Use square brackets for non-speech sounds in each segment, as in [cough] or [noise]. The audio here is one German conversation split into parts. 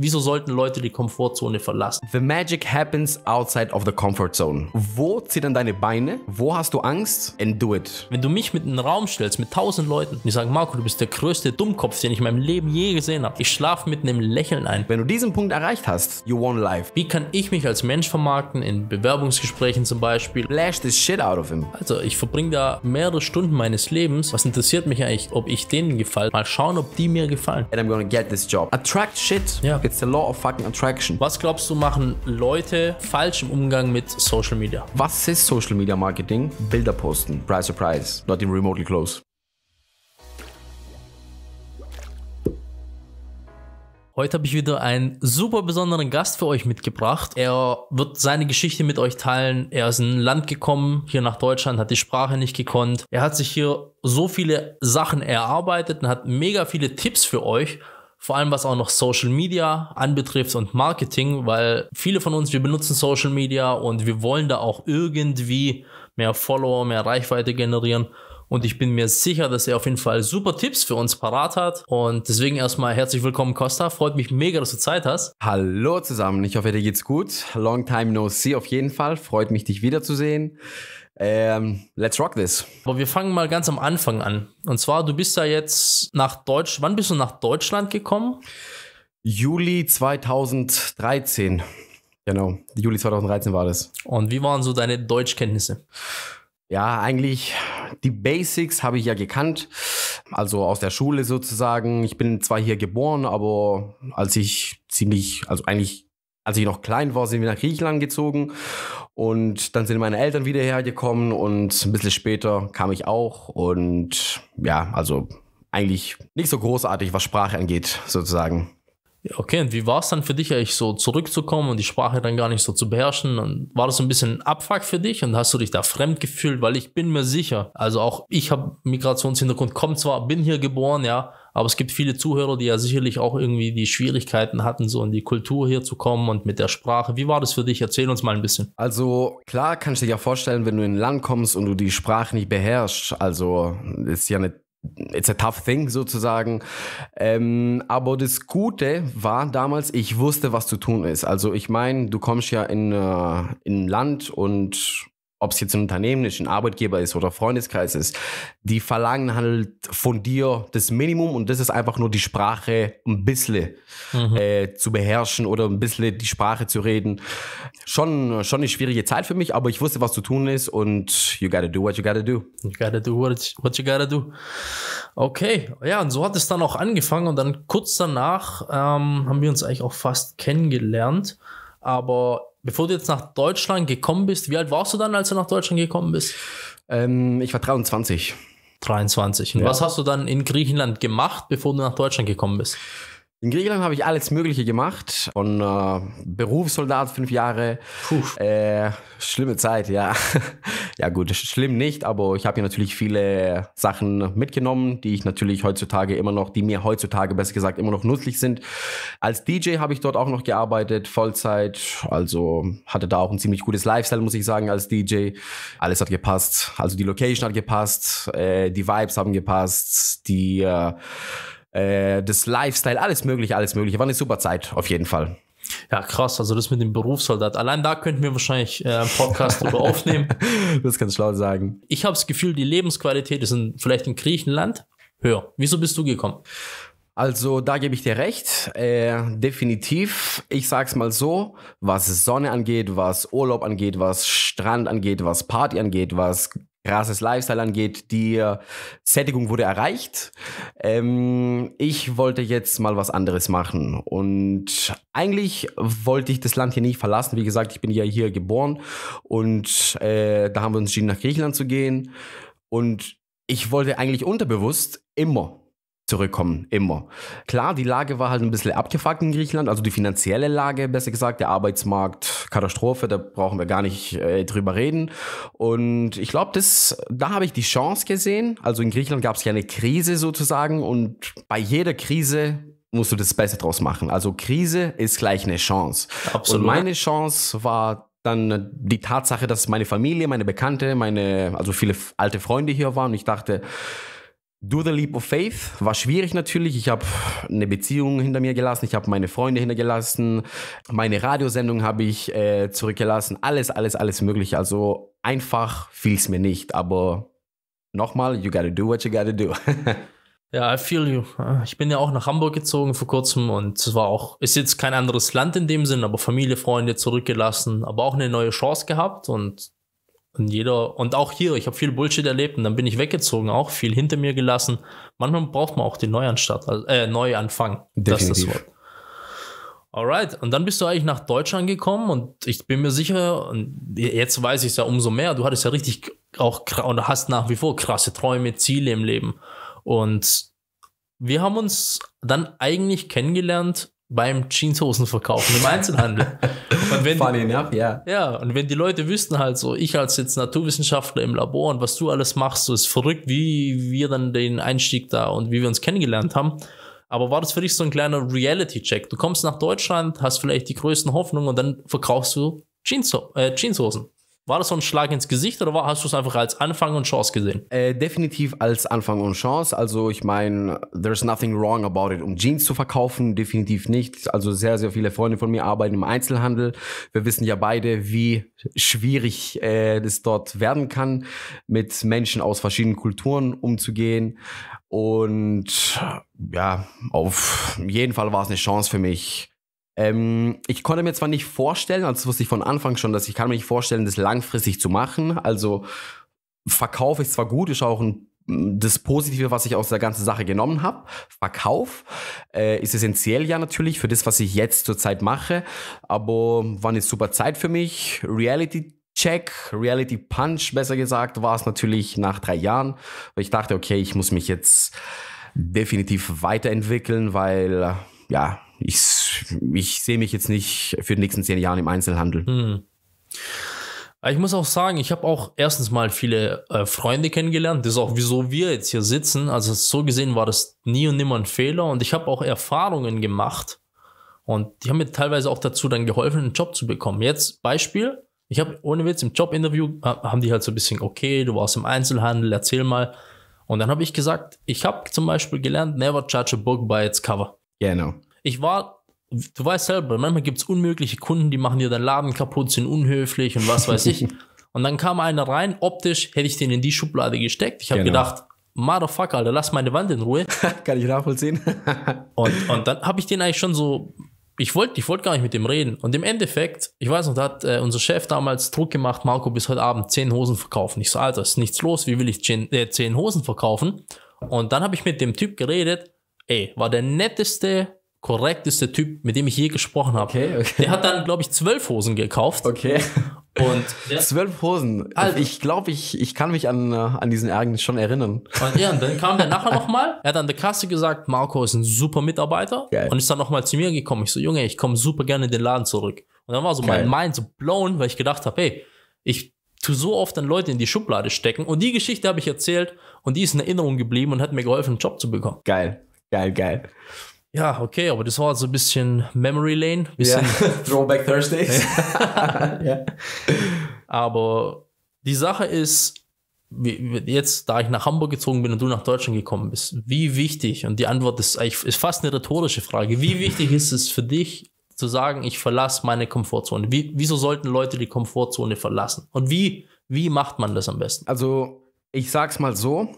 wieso sollten Leute die Komfortzone verlassen? The magic happens outside of the comfort zone. Wo zittern deine Beine? Wo hast du Angst? And do it. Wenn du mich mit einem Raum stellst, mit tausend Leuten, die sagen, Marco, du bist der größte Dummkopf, den ich in meinem Leben je gesehen habe. Ich schlafe mit einem Lächeln ein. Wenn du diesen Punkt erreicht hast, you won life. Wie kann ich mich als Mensch vermarkten, in Bewerbungsgesprächen zum Beispiel? Flash this shit out of him. Also, ich verbringe da mehrere Stunden meines Lebens. Was interessiert mich eigentlich, ob ich denen gefallen? Mal schauen, ob die mir gefallen. And I'm gonna get this job. Attract shit. Ja it's the law of fucking attraction. Was glaubst du, machen Leute falsch im Umgang mit Social Media? Was ist Social Media Marketing? Bilder posten. Price surprise. Not even remotely close. Heute habe ich wieder einen super besonderen Gast für euch mitgebracht. Er wird seine Geschichte mit euch teilen. Er ist in ein Land gekommen, hier nach Deutschland, hat die Sprache nicht gekonnt. Er hat sich hier so viele Sachen erarbeitet und hat mega viele Tipps für euch vor allem was auch noch Social Media anbetrifft und Marketing, weil viele von uns, wir benutzen Social Media und wir wollen da auch irgendwie mehr Follower, mehr Reichweite generieren. Und ich bin mir sicher, dass er auf jeden Fall super Tipps für uns parat hat. Und deswegen erstmal herzlich willkommen, Costa. Freut mich mega, dass du Zeit hast. Hallo zusammen. Ich hoffe, dir geht's gut. Long time no see auf jeden Fall. Freut mich, dich wiederzusehen. Ähm, let's rock this. Aber wir fangen mal ganz am Anfang an. Und zwar, du bist ja jetzt nach Deutsch. Wann bist du nach Deutschland gekommen? Juli 2013. Genau, Juli 2013 war das. Und wie waren so deine Deutschkenntnisse? Ja, eigentlich die Basics habe ich ja gekannt, also aus der Schule sozusagen. Ich bin zwar hier geboren, aber als ich ziemlich, also eigentlich als ich noch klein war, sind wir nach Griechenland gezogen und dann sind meine Eltern wieder hergekommen und ein bisschen später kam ich auch und ja, also eigentlich nicht so großartig, was Sprache angeht, sozusagen. Okay, und wie war es dann für dich, eigentlich so zurückzukommen und die Sprache dann gar nicht so zu beherrschen? Und war das so ein bisschen Abfuck für dich und hast du dich da fremd gefühlt? Weil ich bin mir sicher, also auch ich habe Migrationshintergrund, komm zwar, bin hier geboren, ja, aber es gibt viele Zuhörer, die ja sicherlich auch irgendwie die Schwierigkeiten hatten, so in die Kultur hier zu kommen und mit der Sprache. Wie war das für dich? Erzähl uns mal ein bisschen. Also klar, kannst du dir ja vorstellen, wenn du in ein Land kommst und du die Sprache nicht beherrschst, also ist ja eine It's a tough thing sozusagen. Ähm, aber das Gute war damals, ich wusste, was zu tun ist. Also ich meine, du kommst ja in, äh, in ein Land und ob es jetzt ein Unternehmen ist, ein Arbeitgeber ist oder Freundeskreis ist, die verlangen halt von dir das Minimum und das ist einfach nur die Sprache ein bisschen mhm. äh, zu beherrschen oder ein bisschen die Sprache zu reden. Schon, schon eine schwierige Zeit für mich, aber ich wusste, was zu tun ist und you gotta do what you gotta do. You gotta do what, you gotta do. Okay, ja, und so hat es dann auch angefangen und dann kurz danach ähm, haben wir uns eigentlich auch fast kennengelernt. Aber Bevor du jetzt nach Deutschland gekommen bist, wie alt warst du dann, als du nach Deutschland gekommen bist? Ähm, ich war 23. 23. Und ja. was hast du dann in Griechenland gemacht, bevor du nach Deutschland gekommen bist? In Griechenland habe ich alles Mögliche gemacht. Von äh, Berufssoldat fünf Jahre. Puh. Äh, schlimme Zeit, ja. [laughs] ja gut, schlimm nicht, aber ich habe hier natürlich viele Sachen mitgenommen, die ich natürlich heutzutage immer noch, die mir heutzutage besser gesagt immer noch nützlich sind. Als DJ habe ich dort auch noch gearbeitet, Vollzeit. Also hatte da auch ein ziemlich gutes Lifestyle, muss ich sagen, als DJ. Alles hat gepasst. Also die Location hat gepasst, äh, die Vibes haben gepasst, die... Äh, äh, das Lifestyle, alles mögliche, alles mögliche. War eine super Zeit, auf jeden Fall. Ja, krass, also das mit dem Berufssoldat. Allein da könnten wir wahrscheinlich äh, einen Podcast drüber [laughs] aufnehmen. Das kannst du schlau sagen. Ich habe das Gefühl, die Lebensqualität ist in, vielleicht in Griechenland höher. Wieso bist du gekommen? Also da gebe ich dir recht, äh, definitiv. Ich sag's mal so, was Sonne angeht, was Urlaub angeht, was Strand angeht, was Party angeht, was krasses Lifestyle angeht. Die äh, Sättigung wurde erreicht. Ähm, ich wollte jetzt mal was anderes machen. Und eigentlich wollte ich das Land hier nicht verlassen. Wie gesagt, ich bin ja hier geboren und äh, da haben wir uns entschieden, nach Griechenland zu gehen. Und ich wollte eigentlich unterbewusst immer zurückkommen. Immer. Klar, die Lage war halt ein bisschen abgefuckt in Griechenland, also die finanzielle Lage, besser gesagt, der Arbeitsmarkt, Katastrophe, da brauchen wir gar nicht äh, drüber reden. Und ich glaube, da habe ich die Chance gesehen. Also in Griechenland gab es ja eine Krise sozusagen und bei jeder Krise musst du das Beste draus machen. Also Krise ist gleich eine Chance. Absolut. Und meine Chance war dann die Tatsache, dass meine Familie, meine Bekannte, meine, also viele alte Freunde hier waren. und Ich dachte, Do the Leap of Faith war schwierig natürlich. Ich habe eine Beziehung hinter mir gelassen, ich habe meine Freunde hintergelassen, meine Radiosendung habe ich äh, zurückgelassen, alles, alles, alles Mögliche. Also einfach fiel es mir nicht, aber nochmal, you gotta do what you gotta do. [laughs] ja, I feel you. Ich bin ja auch nach Hamburg gezogen vor kurzem und es war auch, ist jetzt kein anderes Land in dem Sinn, aber Familie, Freunde zurückgelassen, aber auch eine neue Chance gehabt und und jeder, und auch hier, ich habe viel Bullshit erlebt und dann bin ich weggezogen, auch viel hinter mir gelassen. Manchmal braucht man auch den Neuanstart, äh, Neuanfang. Definitiv. Das ist das Wort. Alright, und dann bist du eigentlich nach Deutschland gekommen und ich bin mir sicher, und jetzt weiß ich es ja umso mehr, du hattest ja richtig auch und hast nach wie vor krasse Träume, Ziele im Leben. Und wir haben uns dann eigentlich kennengelernt beim Jeanshosen verkaufen im Einzelhandel. und wenn, Funny enough, ja. Yeah. Ja, und wenn die Leute wüssten halt so, ich als jetzt Naturwissenschaftler im Labor und was du alles machst, so ist verrückt, wie wir dann den Einstieg da und wie wir uns kennengelernt haben. Aber war das für dich so ein kleiner Reality-Check? Du kommst nach Deutschland, hast vielleicht die größten Hoffnungen und dann verkaufst du Jeans, äh, Jeanshosen. War das so ein Schlag ins Gesicht oder war, hast du es einfach als Anfang und Chance gesehen? Äh, definitiv als Anfang und Chance. Also ich meine, there's nothing wrong about it. Um Jeans zu verkaufen, definitiv nicht. Also sehr, sehr viele Freunde von mir arbeiten im Einzelhandel. Wir wissen ja beide, wie schwierig äh, das dort werden kann, mit Menschen aus verschiedenen Kulturen umzugehen. Und ja, auf jeden Fall war es eine Chance für mich, ähm, ich konnte mir zwar nicht vorstellen, also wusste ich von Anfang schon, dass ich kann mir nicht vorstellen, das langfristig zu machen. Also Verkauf ist zwar gut, ist auch ein das Positive, was ich aus der ganzen Sache genommen habe, Verkauf, äh, ist essentiell ja natürlich für das, was ich jetzt zurzeit mache. Aber wann ist super Zeit für mich. Reality Check, Reality Punch, besser gesagt, war es natürlich nach drei Jahren. Weil ich dachte, okay, ich muss mich jetzt definitiv weiterentwickeln, weil ja, ich, ich sehe mich jetzt nicht für die nächsten zehn Jahre im Einzelhandel. Hm. Ah, ich muss auch sagen, ich habe auch erstens mal viele äh, Freunde kennengelernt. Das ist auch, wieso wir jetzt hier sitzen. Also so gesehen war das nie und nimmer ein Fehler. Und ich habe auch Erfahrungen gemacht. Und die haben mir teilweise auch dazu dann geholfen, einen Job zu bekommen. Jetzt Beispiel. Ich habe ohne Witz im Jobinterview haben die halt so ein bisschen, okay, du warst im Einzelhandel, erzähl mal. Und dann habe ich gesagt, ich habe zum Beispiel gelernt, never judge a book by its cover. Genau. Yeah, ich war, du weißt selber, manchmal gibt es unmögliche Kunden, die machen dir deinen Laden kaputt, sind unhöflich und was weiß ich. [laughs] Und dann kam einer rein, optisch hätte ich den in die Schublade gesteckt. Ich habe genau. gedacht, Motherfucker, Alter, lass meine Wand in Ruhe. [laughs] Kann ich nachvollziehen. [laughs] und, und dann habe ich den eigentlich schon so, ich wollte ich wollt gar nicht mit dem reden. Und im Endeffekt, ich weiß noch, da hat äh, unser Chef damals Druck gemacht, Marco, bis heute Abend zehn Hosen verkaufen. Ich so, Alter, ist nichts los, wie will ich zehn, äh, zehn Hosen verkaufen? Und dann habe ich mit dem Typ geredet, ey, war der netteste korrekteste Typ, mit dem ich je gesprochen habe. Okay, okay. Der hat dann, glaube ich, zwölf Hosen gekauft. Okay. Und [laughs] zwölf Hosen. Also, ich glaube, ich, ich kann mich an, äh, an diesen Ärgernis schon erinnern. Und ja, und dann kam der nachher nochmal. Er hat an der Kasse gesagt, Marco ist ein super Mitarbeiter. Geil. Und ist dann nochmal zu mir gekommen. Ich so, Junge, ich komme super gerne in den Laden zurück. Und dann war so Geil. mein Mind so blown, weil ich gedacht habe, hey, ich tu so oft dann Leute in die Schublade stecken. Und die Geschichte habe ich erzählt und die ist in Erinnerung geblieben und hat mir geholfen, einen Job zu bekommen. Geil, geil, geil. Ja, okay, aber das war so ein bisschen Memory Lane. Bisschen ja. [laughs] Throwback Thursdays. [laughs] [laughs] ja. Aber die Sache ist, jetzt, da ich nach Hamburg gezogen bin und du nach Deutschland gekommen bist, wie wichtig, und die Antwort ist, ist fast eine rhetorische Frage, wie wichtig ist es für dich, zu sagen, ich verlasse meine Komfortzone? Wie, wieso sollten Leute die Komfortzone verlassen? Und wie, wie macht man das am besten? Also, ich sag's mal so,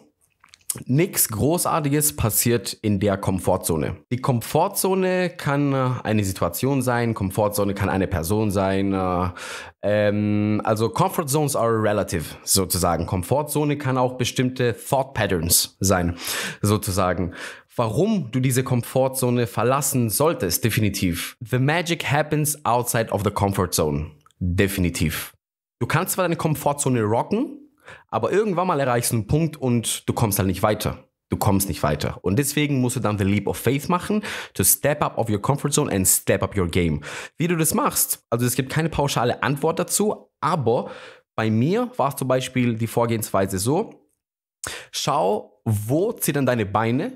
Nichts Großartiges passiert in der Komfortzone. Die Komfortzone kann äh, eine Situation sein, Komfortzone kann eine Person sein. Äh, ähm, also Comfort Zones are relative sozusagen. Komfortzone kann auch bestimmte Thought Patterns sein sozusagen. Warum du diese Komfortzone verlassen solltest, definitiv. The magic happens outside of the comfort zone. Definitiv. Du kannst zwar deine Komfortzone rocken, aber irgendwann mal erreichst du einen Punkt und du kommst halt nicht weiter. Du kommst nicht weiter. Und deswegen musst du dann the leap of faith machen, to step up of your comfort zone and step up your game. Wie du das machst, also es gibt keine pauschale Antwort dazu, aber bei mir war es zum Beispiel die Vorgehensweise so, schau, wo zittern deine Beine,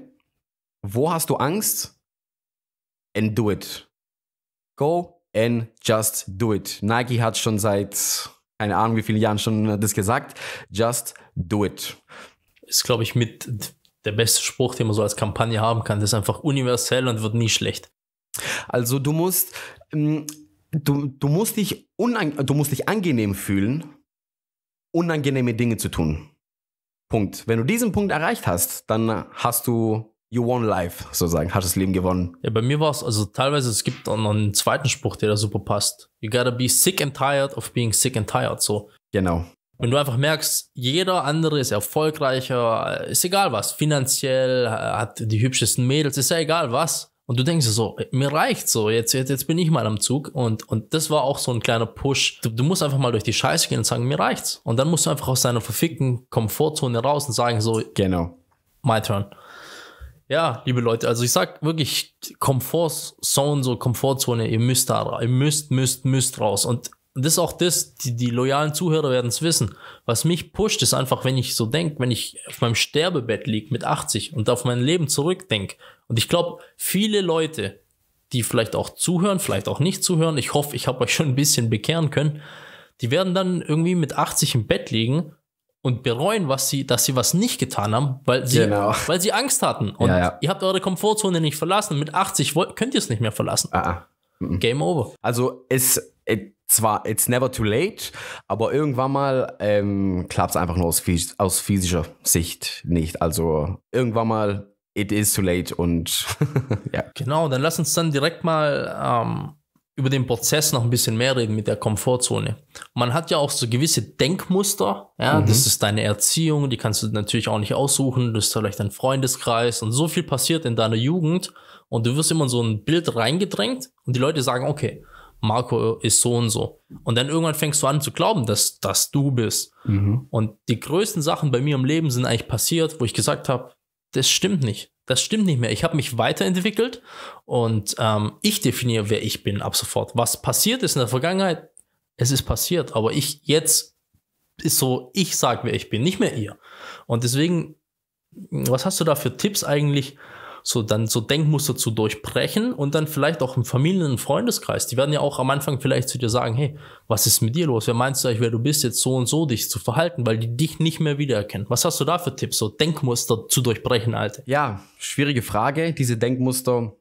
wo hast du Angst and do it. Go and just do it. Nike hat schon seit keine Ahnung, wie viele Jahren schon das gesagt. Just do it. Ist, glaube ich, mit der beste Spruch, den man so als Kampagne haben kann. Das ist einfach universell und wird nie schlecht. Also du musst, ähm, du, du, musst, dich unang du musst dich angenehm fühlen, unangenehme Dinge zu tun. Punkt. Wenn du diesen Punkt erreicht hast, dann hast du you won life, sozusagen, hast das Leben gewonnen. Ja, bei mir war es, also teilweise, es gibt auch noch einen zweiten Spruch, der da super passt. You gotta be sick and tired of being sick and tired, so. Genau. Wenn du einfach merkst, jeder andere ist erfolgreicher, ist egal was, finanziell, hat die hübschesten Mädels, ist ja egal was. Und du denkst so, mir reicht so, jetzt, jetzt, jetzt bin ich mal am Zug. Und, und das war auch so ein kleiner Push. Du, du musst einfach mal durch die Scheiße gehen und sagen, mir reicht's. Und dann musst du einfach aus deiner verfickten Komfortzone raus und sagen so, genau. My turn. Ja, liebe Leute, also ich sag wirklich Komfortzone, so Komfortzone, ihr müsst da, ihr müsst, müsst, müsst raus. Und das ist auch das, die, die loyalen Zuhörer werden es wissen. Was mich pusht, ist einfach, wenn ich so denk, wenn ich auf meinem Sterbebett lieg mit 80 und auf mein Leben zurückdenk. Und ich glaube, viele Leute, die vielleicht auch zuhören, vielleicht auch nicht zuhören, ich hoffe, ich habe euch schon ein bisschen bekehren können, die werden dann irgendwie mit 80 im Bett liegen und bereuen, was sie, dass sie was nicht getan haben, weil sie, genau. weil sie Angst hatten. Und ja, ja. ihr habt eure Komfortzone nicht verlassen. Mit 80 könnt ihr es nicht mehr verlassen. Ah, mm. Game over. Also es zwar it's never too late, aber irgendwann mal ähm, klappt es einfach nur aus, aus physischer Sicht nicht. Also irgendwann mal it is too late und [laughs] ja. Genau, dann lass uns dann direkt mal ähm, über den Prozess noch ein bisschen mehr reden mit der Komfortzone. Man hat ja auch so gewisse Denkmuster, ja, mhm. das ist deine Erziehung, die kannst du natürlich auch nicht aussuchen, das ist vielleicht dein Freundeskreis und so viel passiert in deiner Jugend und du wirst immer in so ein Bild reingedrängt und die Leute sagen, okay, Marco ist so und so. Und dann irgendwann fängst du an zu glauben, dass das du bist. Mhm. Und die größten Sachen bei mir im Leben sind eigentlich passiert, wo ich gesagt habe, das stimmt nicht das stimmt nicht mehr. Ich habe mich weiterentwickelt und ähm, ich definiere, wer ich bin ab sofort. Was passiert ist in der Vergangenheit, es ist passiert, aber ich jetzt ist so, ich sage, wer ich bin, nicht mehr ihr. Und deswegen, was hast du da für Tipps eigentlich so dann so Denkmuster zu durchbrechen und dann vielleicht auch im Familien- und Freundeskreis. Die werden ja auch am Anfang vielleicht zu dir sagen, hey, was ist mit dir los? Wer meinst du eigentlich, wer du bist, jetzt so und so dich zu verhalten, weil die dich nicht mehr wiedererkennen? Was hast du da für Tipps, so Denkmuster zu durchbrechen, Alter? Ja, schwierige Frage. Diese Denkmuster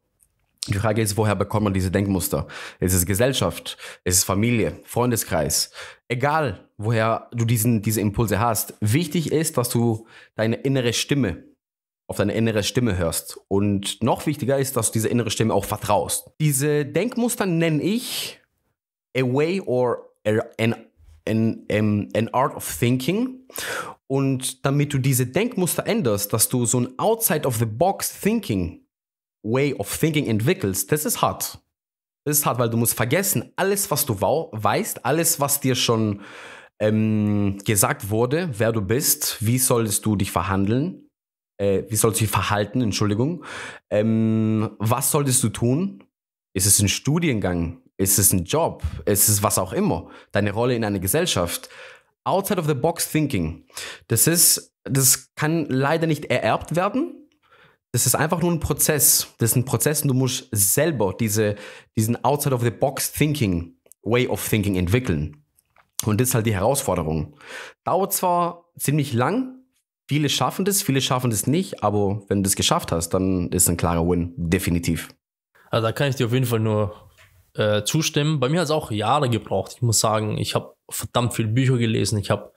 die Frage ist, woher bekommt man diese Denkmuster? Ist es Gesellschaft? Ist es Familie? Freundeskreis? Egal, woher du diesen, diese Impulse hast. Wichtig ist, dass du deine innere Stimme auf deine innere Stimme hörst. Und noch wichtiger ist, dass du diese innere Stimme auch vertraust. Diese Denkmuster nenne ich a way or an, an, an, an art of thinking. Und damit du diese Denkmuster änderst, dass du so ein outside of the box thinking, way of thinking entwickelst, das ist hart. Das ist hart, weil du musst vergessen, alles, was du weißt, alles, was dir schon ähm, gesagt wurde, wer du bist, wie solltest du dich verhandeln, äh, wie sollst du dich verhalten, Entschuldigung. Ähm, was solltest du tun? Ist es ein Studiengang? Ist es ein Job? Ist es was auch immer? Deine Rolle in einer Gesellschaft? Outside of the box thinking. Das ist, das kann leider nicht ererbt werden. Das ist einfach nur ein Prozess. Das ist ein Prozess und du musst selber diese, diesen outside of the box thinking, way of thinking entwickeln. Und das ist halt die Herausforderung. Dauert zwar ziemlich lang, Viele schaffen das, viele schaffen das nicht, aber wenn du das geschafft hast, dann ist ein klarer Win, definitiv. Also da kann ich dir auf jeden Fall nur äh, zustimmen. Bei mir hat es auch Jahre gebraucht. Ich muss sagen, ich habe verdammt viel Bücher gelesen. Ich habe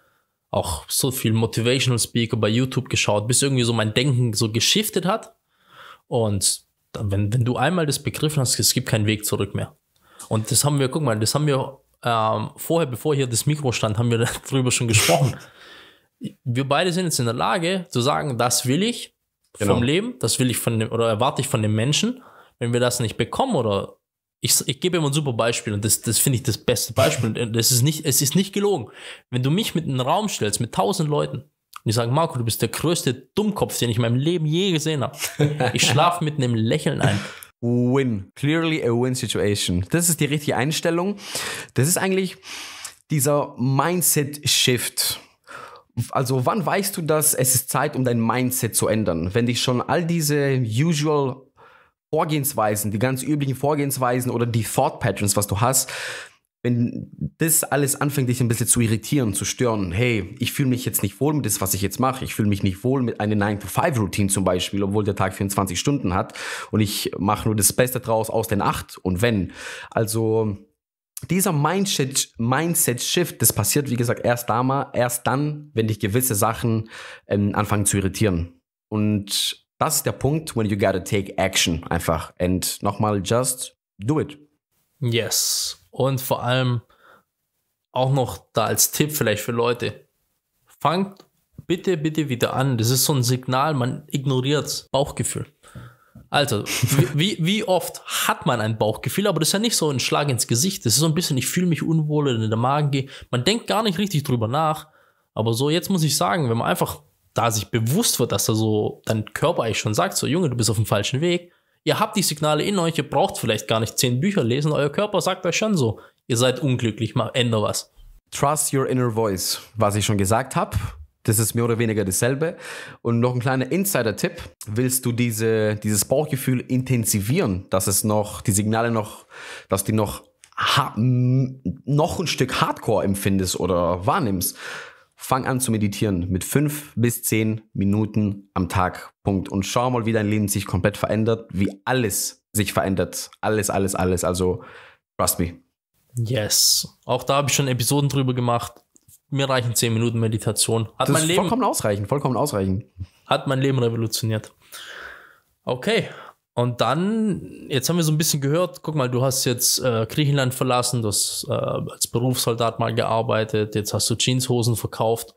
auch so viel Motivational Speaker bei YouTube geschaut, bis irgendwie so mein Denken so geschiftet hat. Und wenn, wenn du einmal das begriffen hast, es gibt keinen Weg zurück mehr. Und das haben wir, guck mal, das haben wir ähm, vorher, bevor hier das Mikro stand, haben wir [laughs] darüber schon gesprochen wir beide sind jetzt in der Lage zu sagen, das will ich genau. vom Leben, das will ich von dem, oder erwarte ich von dem Menschen. Wenn wir das nicht bekommen oder ich, ich gebe immer ein super Beispiel und das, das finde ich das beste Beispiel. Und [laughs] das ist nicht, es ist nicht gelogen. Wenn du mich mit einem Raum stellst, mit tausend Leuten, und ich sage, Marco, du bist der größte Dummkopf, den ich in meinem Leben je gesehen habe. Ich [laughs] schlafe mit einem Lächeln ein. Win. Clearly a win situation. Das ist die richtige Einstellung. Das ist eigentlich dieser Mindset-Shift also wann weißt du, dass es ist Zeit, um dein Mindset zu ändern? Wenn dich schon all diese usual Vorgehensweisen, die ganz üblichen Vorgehensweisen oder die Thought Patterns, was du hast, wenn das alles anfängt, dich ein bisschen zu irritieren, zu stören, hey, ich fühle mich jetzt nicht wohl mit dem, was ich jetzt mache. Ich fühle mich nicht wohl mit einer 9-to-5-Routine zum Beispiel, obwohl der Tag 24 Stunden hat und ich mache nur das Beste draus aus den 8 und wenn. Also dieser Mindset, Mindset Shift, das passiert, wie gesagt, erst, da erst dann, wenn dich gewisse Sachen ähm, anfangen zu irritieren. Und das ist der Punkt, when you gotta take action einfach. And nochmal, just do it. Yes. Und vor allem auch noch da als Tipp vielleicht für Leute. Fangt bitte, bitte wieder an. Das ist so ein Signal, man ignoriert Bauchgefühl. Also, wie, wie oft hat man ein Bauchgefühl, aber das ist ja nicht so ein Schlag ins Gesicht. Das ist so ein bisschen, ich fühle mich unwohl in der Magen gehe. Man denkt gar nicht richtig drüber nach. Aber so, jetzt muss ich sagen, wenn man einfach da sich bewusst wird, dass da so dein Körper eigentlich schon sagt, so Junge, du bist auf dem falschen Weg. Ihr habt die Signale in euch, ihr braucht vielleicht gar nicht zehn Bücher lesen, euer Körper sagt euch schon so, ihr seid unglücklich, mal ändere was. Trust your inner voice, was ich schon gesagt habe. Das ist mehr oder weniger dasselbe. Und noch ein kleiner Insider-Tipp. Willst du diese, dieses Bauchgefühl intensivieren, dass es noch, die Signale noch, dass die noch, noch ein Stück Hardcore empfindest oder wahrnimmst? Fang an zu meditieren mit fünf bis zehn Minuten am Tag. Punkt. Und schau mal, wie dein Leben sich komplett verändert, wie alles sich verändert. Alles, alles, alles. Also, trust me. Yes. Auch da habe ich schon Episoden drüber gemacht mir reichen 10 Minuten Meditation. Hat das mein Leben vollkommen ausreichend, vollkommen ausreichend. Hat mein Leben revolutioniert. Okay. Und dann, jetzt haben wir so ein bisschen gehört, guck mal, du hast jetzt äh, Griechenland verlassen, du hast äh, als Berufssoldat mal gearbeitet, jetzt hast du Jeanshosen verkauft.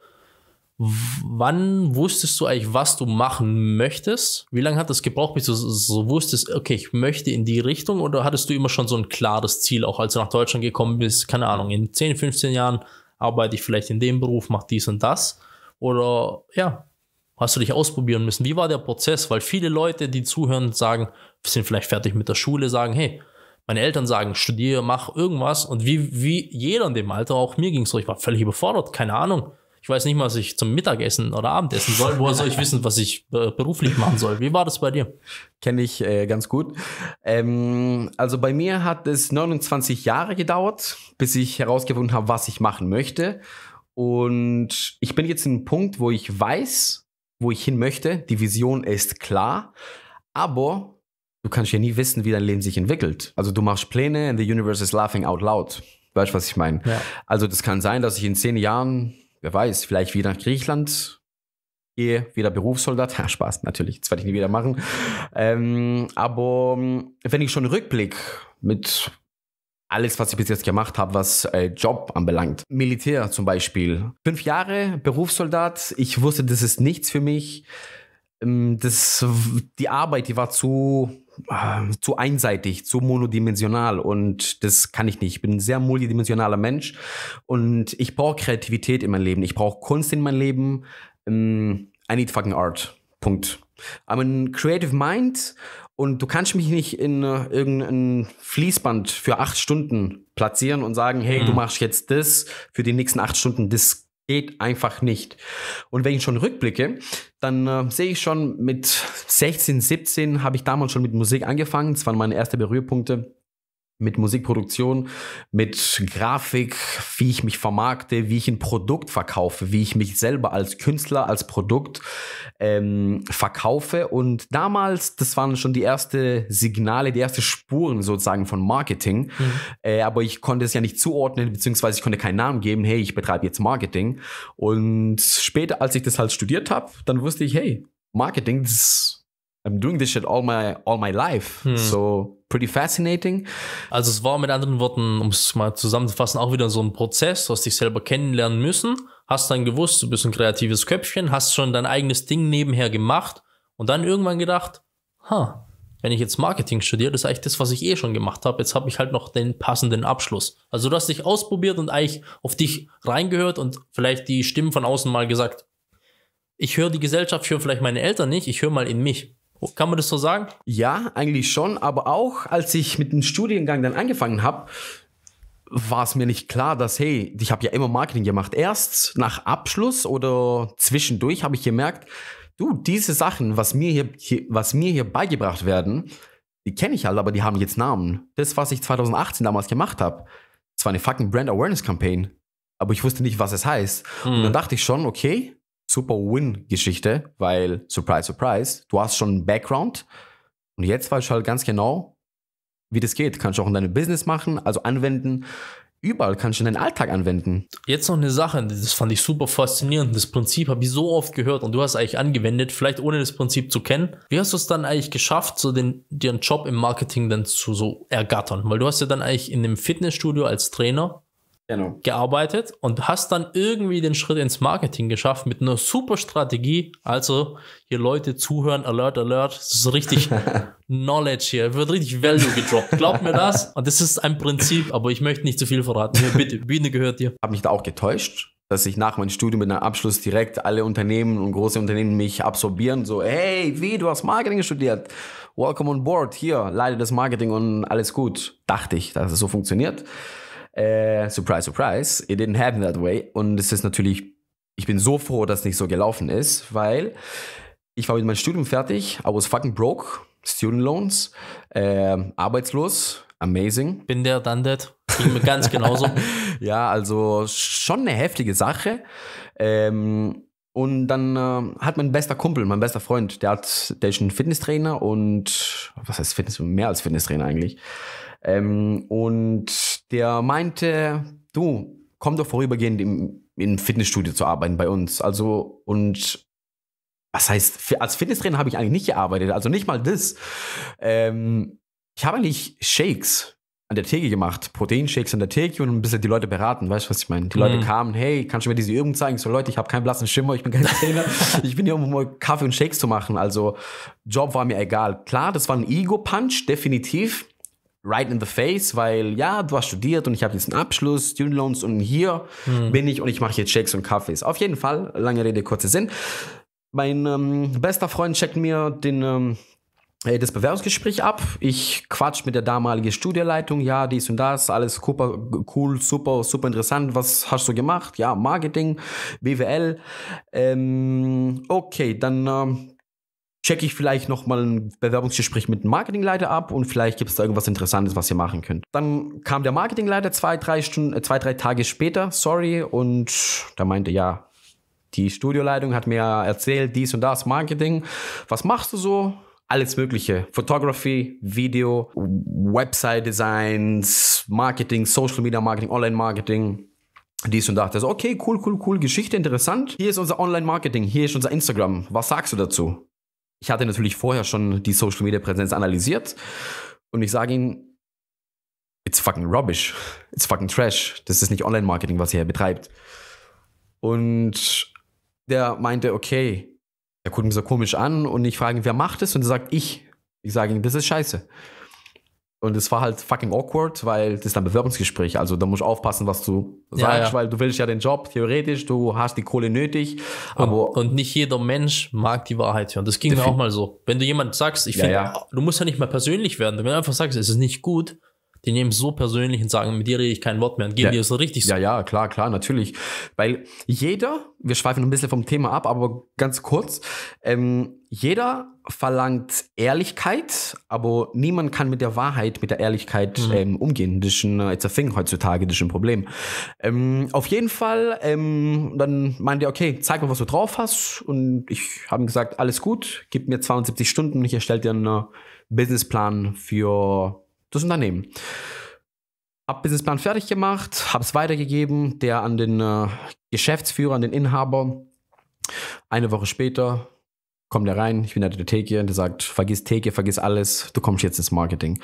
wann wusstest du eigentlich, was du machen möchtest? Wie lange hat das gebraucht, bis du so wusstest, okay, ich möchte in die Richtung? Oder hattest du immer schon so ein klares Ziel, auch als du nach Deutschland gekommen bist? Keine Ahnung, in 10, 15 Jahren arbeite ich vielleicht in dem Beruf, mache dies und das? Oder ja, hast du dich ausprobieren müssen? Wie war der Prozess? Weil viele Leute, die zuhören, sagen, sind vielleicht fertig mit der Schule, sagen, hey, meine Eltern sagen, studiere, mach irgendwas. Und wie, wie jeder in dem Alter, auch mir ging es so, ich war völlig überfordert, keine Ahnung. Ich weiß nicht mal, was ich zum Mittagessen oder Abendessen soll. Woher soll ich wissen, was ich äh, beruflich machen soll? Wie war das bei dir? Kenne ich äh, ganz gut. Ähm, also bei mir hat es 29 Jahre gedauert, bis ich herausgefunden habe, was ich machen möchte. Und ich bin jetzt in einem Punkt, wo ich weiß, wo ich hin möchte. Die Vision ist klar. Aber du kannst ja nie wissen, wie dein Leben sich entwickelt. Also du machst Pläne and the universe is laughing out loud. Weißt du, was ich meine? Ja. Also das kann sein, dass ich in zehn Jahren wer weiß, vielleicht wieder nach Griechenland gehe, wieder Berufssoldat. [laughs] Ja, Spaß, natürlich, das werde ich nie wieder machen. Ähm, aber ähm, wenn ich schon Rückblick mit alles, was ich bis jetzt gemacht habe, was äh, Job anbelangt. Militär zum Beispiel. Fünf Jahre Berufssoldat. Ich wusste, das ist nichts für mich. Ähm, das, die Arbeit, die war zu, äh, zu einseitig, zu monodimensional und das kann ich nicht. Ich bin ein sehr multidimensionaler Mensch und ich brauche Kreativität in meinem Leben. Ich brauche Kunst in meinem Leben. Ähm, I need fucking art. Punkt. I'm a creative mind und du kannst mich nicht in uh, irgendein Fließband für acht Stunden platzieren und sagen, hey, mhm. du machst jetzt das, für die nächsten acht Stunden das geht einfach nicht. Und wenn ich schon rückblicke, dann äh, sehe ich schon mit 16, 17 habe ich damals schon mit Musik angefangen. Das waren meine ersten Berührpunkte mit Musikproduktion, mit Grafik, wie ich mich vermarkte, wie ich ein Produkt verkaufe, wie ich mich selber als Künstler, als Produkt ähm, verkaufe. Und damals, das waren schon die ersten Signale, die ersten Spuren sozusagen von Marketing. Mhm. Äh, aber ich konnte es ja nicht zuordnen, beziehungsweise ich konnte keinen Namen geben, hey, ich betreibe jetzt Marketing. Und später, als ich das halt studiert habe, dann wusste ich, hey, Marketing, das, I'm doing this shit all my, all my life. Mhm. So pretty fascinating. Also es war mit anderen Worten, um es mal zusammenzufassen, auch wieder so ein Prozess, du hast dich selber kennenlernen müssen, hast dann gewusst, du bist ein kreatives Köpfchen, hast schon dein eigenes Ding nebenher gemacht und dann irgendwann gedacht, ha, wenn ich jetzt Marketing studiere, das ist eigentlich das, was ich eh schon gemacht habe. Jetzt habe ich halt noch den passenden Abschluss. Also du hast dich ausprobiert und eigentlich auf dich reingehört und vielleicht die Stimmen von außen mal gesagt, ich höre die Gesellschaft, ich höre vielleicht meine Eltern nicht, ich höre mal in mich. Kann man das so sagen? Ja, eigentlich schon. Aber auch als ich mit dem Studiengang dann angefangen habe, war es mir nicht klar, dass, hey, ich habe ja immer Marketing gemacht. Erst nach Abschluss oder zwischendurch habe ich gemerkt, du, diese Sachen, was mir hier, hier was mir hier beigebracht werden, die kenne ich halt, aber die haben jetzt Namen. Das, was ich 2018 damals gemacht habe, das war eine fucking Brand Awareness Campaign. Aber ich wusste nicht, was es heißt. Mhm. Und hm. dann dachte ich schon, okay, super Win-Geschichte, weil, surprise, surprise, du hast schon einen Background und jetzt weißt du halt ganz genau, wie das geht. Kannst du auch in deinem Business machen, also anwenden. Überall kannst du in deinen Alltag anwenden. Jetzt noch eine Sache, das fand ich super faszinierend. Das Prinzip habe ich so oft gehört und du hast eigentlich angewendet, vielleicht ohne das Prinzip zu kennen. Wie hast du es dann eigentlich geschafft, so den, dir einen Job im Marketing dann zu so ergattern? Weil du hast ja dann eigentlich in einem Fitnessstudio als Trainer genau. gearbeitet und hast dann irgendwie den Schritt ins Marketing geschafft mit einer super Strategie. Also hier Leute zuhören, Alert, Alert, das ist richtig [laughs] Knowledge hier, wird richtig Value gedroppt. Glaubt mir das. [laughs] Und das ist ein Prinzip, aber ich möchte nicht zu viel verraten. Hier, bitte, Bühne gehört dir. Hab mich da auch getäuscht dass ich nach meinem Studium mit einem Abschluss direkt alle Unternehmen und große Unternehmen mich absorbieren, so, hey, wie, du hast Marketing studiert, welcome on board, hier, leite das Marketing und alles gut. Dachte ich, dass es so funktioniert. Äh, surprise, surprise, it didn't happen that way. Und es ist natürlich, ich bin so froh, dass es nicht so gelaufen ist, weil ich war mit meinem Studium fertig, I was fucking broke, Student Loans, äh, arbeitslos, amazing. Bin der, dann that. ganz genauso. [laughs] ja, also schon eine heftige Sache. Ähm, und dann äh, hat mein bester Kumpel, mein bester Freund, der, hat, der ist ein Fitnesstrainer und, was heißt Fitness, mehr als Fitnesstrainer eigentlich, ähm, und der meinte, du, komm doch vorübergehend im, im Fitnessstudio zu arbeiten bei uns. Also, und was heißt, als Fitnesstrainer habe ich eigentlich nicht gearbeitet, also nicht mal das. Ähm, ich habe eigentlich Shakes an der Theke gemacht, Proteinshakes an der Theke und ein bisschen die Leute beraten, weißt du, was ich meine? Die mhm. Leute kamen, hey, kannst du mir diese Übung zeigen? Ich so, Leute, ich habe keinen blassen Schimmer, ich bin kein Trainer, [laughs] ich bin hier, um mal Kaffee und Shakes zu machen, also Job war mir egal. Klar, das war ein Ego-Punch, definitiv, right in the face, weil ja, du hast studiert und ich habe jetzt einen Abschluss, Student Loans und hier hm. bin ich und ich mache hier Shakes und Kaffees. Auf jeden Fall, lange Rede, kurzer Sinn. Mein ähm, bester Freund checkt mir den, ähm, äh, das Bewerbungsgespräch ab. Ich quatsch mit der damaligen Studieleitung, ja, dies und das, alles super, cool, super, super interessant. Was hast du gemacht? Ja, Marketing, BWL. Ähm, okay, dann ähm, checke ich vielleicht nochmal ein Bewerbungsgespräch mit einem Marketingleiter ab und vielleicht gibt es da irgendwas Interessantes, was ihr machen könnt. Dann kam der Marketingleiter zwei, drei Stunden, äh, zwei, drei Tage später, sorry, und da meinte, ja, die Studioleitung hat mir erzählt, dies und das, Marketing. Was machst du so? Alles Mögliche. Photography, Video, Website Designs, Marketing, Social Media Marketing, Online Marketing dies und das. okay, cool, cool, cool, Geschichte, interessant. Hier ist unser Online-Marketing, hier ist unser Instagram. Was sagst du dazu? Ich hatte natürlich vorher schon die Social Media Präsenz analysiert und ich sage Ihnen, it's fucking rubbish. It's fucking trash. Das ist nicht Online-Marketing, was ihr hier betreibt. Und der meinte, okay, der guckt mich so komisch an und ich frage ihn, wer macht es? Und er sagt, ich. Ich sage ihm, das ist scheiße. Und es war halt fucking awkward, weil das ist ein Bewerbungsgespräch. Also da musst du aufpassen, was du sagst, ja. weil du willst ja den Job theoretisch, du hast die Kohle nötig. Und, aber und nicht jeder Mensch mag die Wahrheit hören. Das ging mir auch mal so. Wenn du jemand sagst, ich ja, finde, du musst ja nicht mal persönlich werden. Wenn du einfach sagst, es ist nicht gut, die nehmen es so persönlich und sagen, mit dir rede ich kein Wort mehr und geben ja, dir so richtig so. Ja, ja, klar, klar, natürlich. Weil jeder, wir schweifen ein bisschen vom Thema ab, aber ganz kurz, ähm, jeder verlangt Ehrlichkeit, aber niemand kann mit der Wahrheit, mit der Ehrlichkeit mhm. ähm, umgehen. Das ist ein äh, it's a thing heutzutage, das ist ein Problem. Ähm, auf jeden Fall, ähm, dann meint er, okay, zeig mir, was du drauf hast. Und ich habe ihm gesagt, alles gut, gib mir 72 Stunden und ich erstelle dir einen Businessplan für das Unternehmen. Hab Businessplan fertig gemacht, habe es weitergegeben, der an den äh, Geschäftsführer, an den Inhaber. Eine Woche später kommt er rein, ich bin der Theke, der sagt, vergiss Theke, vergiss alles, du kommst jetzt ins Marketing.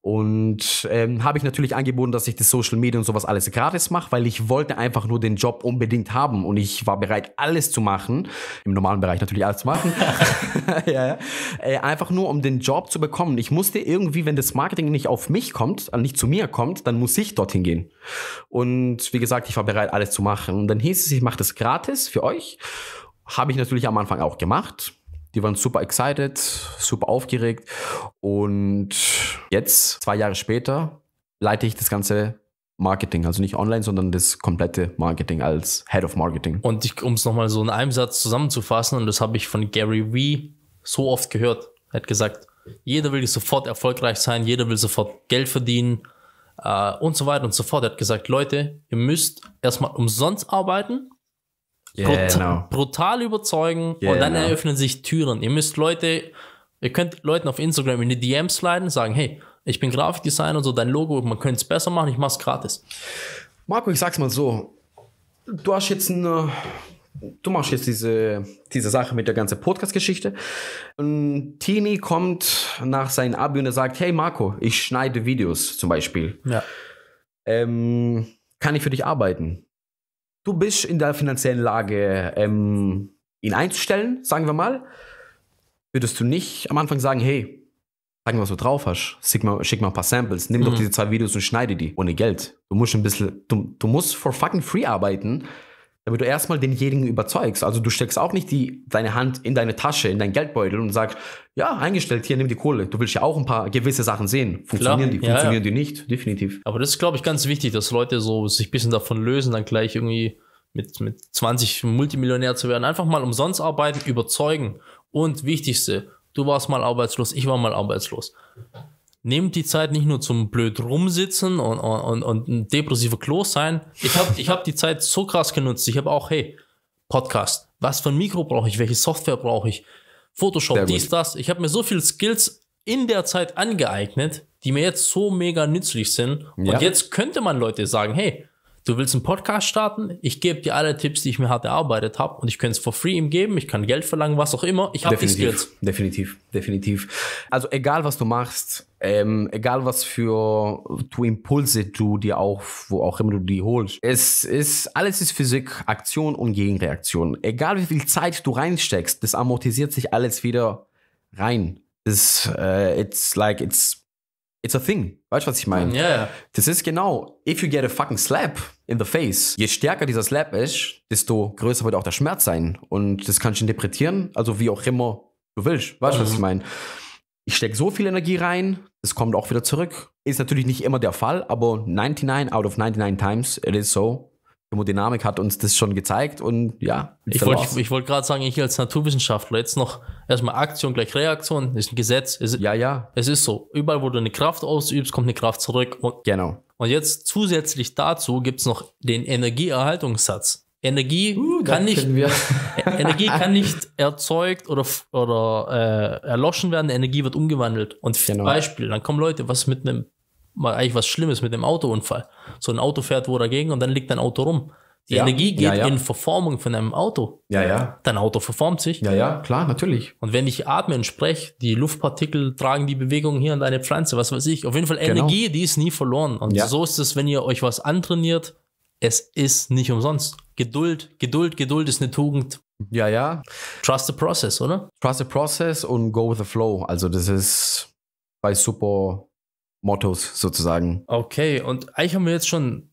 Und ähm, habe ich natürlich angeboten, dass ich das Social Media und sowas alles gratis mache, weil ich wollte einfach nur den Job unbedingt haben und ich war bereit, alles zu machen, im normalen Bereich natürlich alles zu machen, [laughs] [laughs] ja, ja. Äh, einfach nur, um den Job zu bekommen. Ich musste irgendwie, wenn das Marketing nicht auf mich kommt, äh, nicht zu mir kommt, dann muss ich dorthin gehen. Und wie gesagt, ich war bereit, alles zu machen. Und dann hieß es, ich mache das gratis für euch. Habe ich natürlich am Anfang auch gemacht die waren super excited, super aufgeregt. Und jetzt, zwei Jahre später, leite ich das ganze Marketing, also nicht online, sondern das komplette Marketing als Head of Marketing. Und um es nochmal so in einem Satz zusammenzufassen, und das habe ich von Gary Vee so oft gehört, er hat gesagt, jeder will sofort erfolgreich sein, jeder will sofort Geld verdienen äh, und so weiter und so fort. Er hat gesagt, Leute, ihr müsst erstmal umsonst arbeiten Brut genau. brutal überzeugen genau. und dann genau. eröffnen sich Türen. Ihr müsst Leute, ihr könnt Leuten auf Instagram in die DMs sliden und sagen, hey, ich bin Grafikdesigner und so dein Logo, man könnte es besser machen, ich mache es gratis. Marco, ich sag's mal so, du hast jetzt ein, du machst jetzt diese, diese Sache mit der ganzen Podcast-Geschichte. Ein Teenie kommt nach seinem Abi und er sagt, hey Marco, ich schneide Videos zum Beispiel. Ja. Ähm, kann ich für dich arbeiten? du bist in der finanziellen Lage, ähm, ihn einzustellen, sagen wir mal, würdest du nicht am Anfang sagen, hey, sag mir, was du drauf hast, schick mal, schick mal ein paar Samples, nimm mhm. doch diese zwei Videos und schneide die, ohne Geld. Du musst ein bisschen, du, du musst for fucking free arbeiten, damit du erstmal denjenigen überzeugst. Also du steckst auch nicht die, deine Hand in deine Tasche, in deinen Geldbeutel und sagst, ja, eingestellt, hier, nimm die Kohle. Du willst ja auch ein paar gewisse Sachen sehen. Funktionieren Klar, die, ja, funktionieren ja. die nicht, definitiv. Aber das ist, glaube ich, ganz wichtig, dass Leute so sich ein bisschen davon lösen, dann gleich irgendwie mit, mit 20 Multimillionär zu werden. Einfach mal umsonst arbeiten, überzeugen. Und wichtigste, du warst mal arbeitslos, ich war mal arbeitslos. Nehmt die Zeit nicht nur zum blöd rumsitzen und, und, und, ein depressiver Klo sein. Ich habe ich hab die Zeit so krass genutzt. Ich habe auch, hey, Podcast. Was für ein Mikro brauche ich? Welche Software brauche ich? Photoshop, Sehr dies, gut. das. Ich habe mir so viele Skills in der Zeit angeeignet, die mir jetzt so mega nützlich sind. Ja. Und jetzt könnte man Leute sagen, hey, du willst einen Podcast starten? Ich gebe dir alle Tipps, die ich mir hart erarbeitet habe und ich könnte es for free ihm geben, ich kann Geld verlangen, was auch immer. Ich habe die Skills. Definitiv, definitiv. Also egal, was du machst, ähm, egal was für Impulse du dir auch, wo auch immer du die holst. Es ist, alles ist Physik, Aktion und Gegenreaktion. Egal wie viel Zeit du reinsteckst, das amortisiert sich alles wieder rein. Das, äh, it's like, it's, it's a thing. Weißt du, was ich meine? Ja. Yeah. Das ist genau, if you get a fucking slap in the face, je stärker dieser Slap ist, desto größer wird auch der Schmerz sein. Und das kannst du interpretieren, also wie auch immer du willst. Weißt du, mhm. was ich meine? ich stecke so viel Energie rein, es kommt auch wieder zurück. Ist natürlich nicht immer der Fall, aber 99 out of 99 times, it is so. Thermodynamik hat uns das schon gezeigt und ja. Ich wollte wollt gerade sagen, ich als Naturwissenschaftler jetzt noch erstmal Aktion gleich Reaktion, ist ein Gesetz. Ist, ja, ja. Es ist so. Überall, wo du eine Kraft ausübst, kommt eine Kraft zurück. Und, genau. Und jetzt zusätzlich dazu gibt es noch den Energieerhaltungssatz. Energie uh, kann nicht [laughs] Energie kann nicht erzeugt oder oder äh, erloschen werden. Energie wird umgewandelt. Und genau. Beispiel, dann kommen Leute, was mit einem mal eigentlich was Schlimmes mit einem Autounfall. So ein Auto fährt wo dagegen und dann liegt ein Auto rum. Die ja, Energie geht ja, ja. in Verformung von einem Auto. Ja, ja. Dein Auto verformt sich. Ja, ja, klar, natürlich. Und wenn ich atme und spreche, die Luftpartikel tragen die Bewegung hier an deine Pflanze, was weiß ich. Auf jeden Fall genau. Energie, genau. die ist nie verloren. Und so ist es, wenn ihr euch was antrainiert, es ist nicht umsonst. Geduld, Geduld, Geduld ist eine Tugend. Ja, ja. Trust the process, oder? Trust the process und go with the flow. Also das ist bei super Mottos sozusagen. Okay, und eigentlich haben wir jetzt schon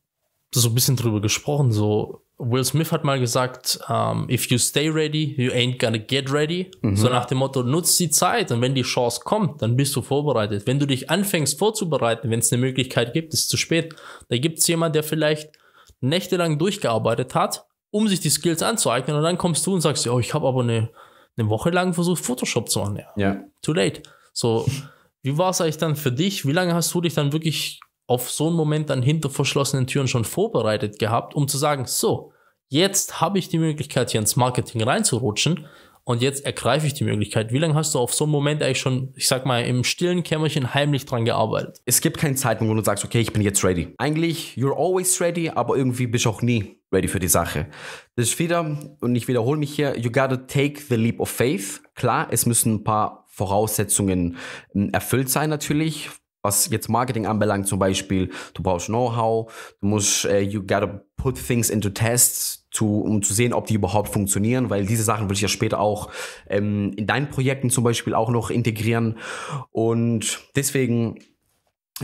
so ein bisschen drüber gesprochen. So Will Smith hat mal gesagt, um, ähm, if you stay ready, you ain't gonna get ready. Mhm. So nach dem Motto, nutz die Zeit und wenn die Chance kommt, dann bist du vorbereitet. Wenn du dich anfängst vorzubereiten, wenn es eine Möglichkeit gibt, ist es zu spät. Da gibt es jemanden, der vielleicht nächtelang durchgearbeitet hat, um sich die Skills anzueignen. Und dann kommst du und sagst, oh, ich habe aber eine, eine Woche lang versucht, Photoshop zu machen. Ja. ja. Too late. So, wie war es eigentlich dann für dich? Wie lange hast du dich dann wirklich auf so einen Moment dann hinter verschlossenen Türen schon vorbereitet gehabt, um zu sagen, so, jetzt habe ich die Möglichkeit, hier ins Marketing reinzurutschen. Und jetzt ergreife ich die Möglichkeit. Wie lange hast du auf so einen Moment eigentlich schon, ich sag mal, im stillen Kämmerchen heimlich dran gearbeitet? Es gibt keinen Zeitpunkt, wo du sagst, okay, ich bin jetzt ready. Eigentlich, you're always ready, aber irgendwie bist du auch nie ready für die Sache. Das ist wieder, und ich wiederhole mich hier, you gotta take the leap of faith. Klar, es müssen ein paar Voraussetzungen ähm, erfüllt sein natürlich. Was jetzt Marketing anbelangt, zum Beispiel, du brauchst Know-how, du musst, uh, you gotta put things into tests, zu, um zu sehen, ob die überhaupt funktionieren, weil diese Sachen will ich ja später auch ähm, in deinen Projekten zum Beispiel auch noch integrieren. Und deswegen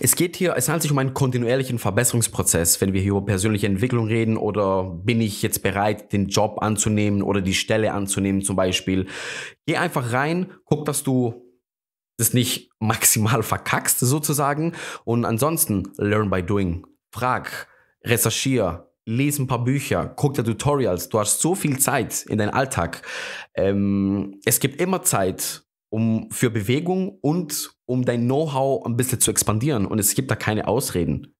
es geht hier, es handelt sich um einen kontinuierlichen Verbesserungsprozess, wenn wir hier über persönliche Entwicklung reden oder bin ich jetzt bereit, den Job anzunehmen oder die Stelle anzunehmen zum Beispiel. Geh einfach rein, guck, dass du das nicht maximal verkackst sozusagen und ansonsten learn by doing. Frag, recherchiere, lese ein paar Bücher, guck dir Tutorials. Du hast so viel Zeit in deinem Alltag. Ähm, es gibt immer Zeit um, für Bewegung und um dein Know-how ein bisschen zu expandieren. Und es gibt da keine Ausreden.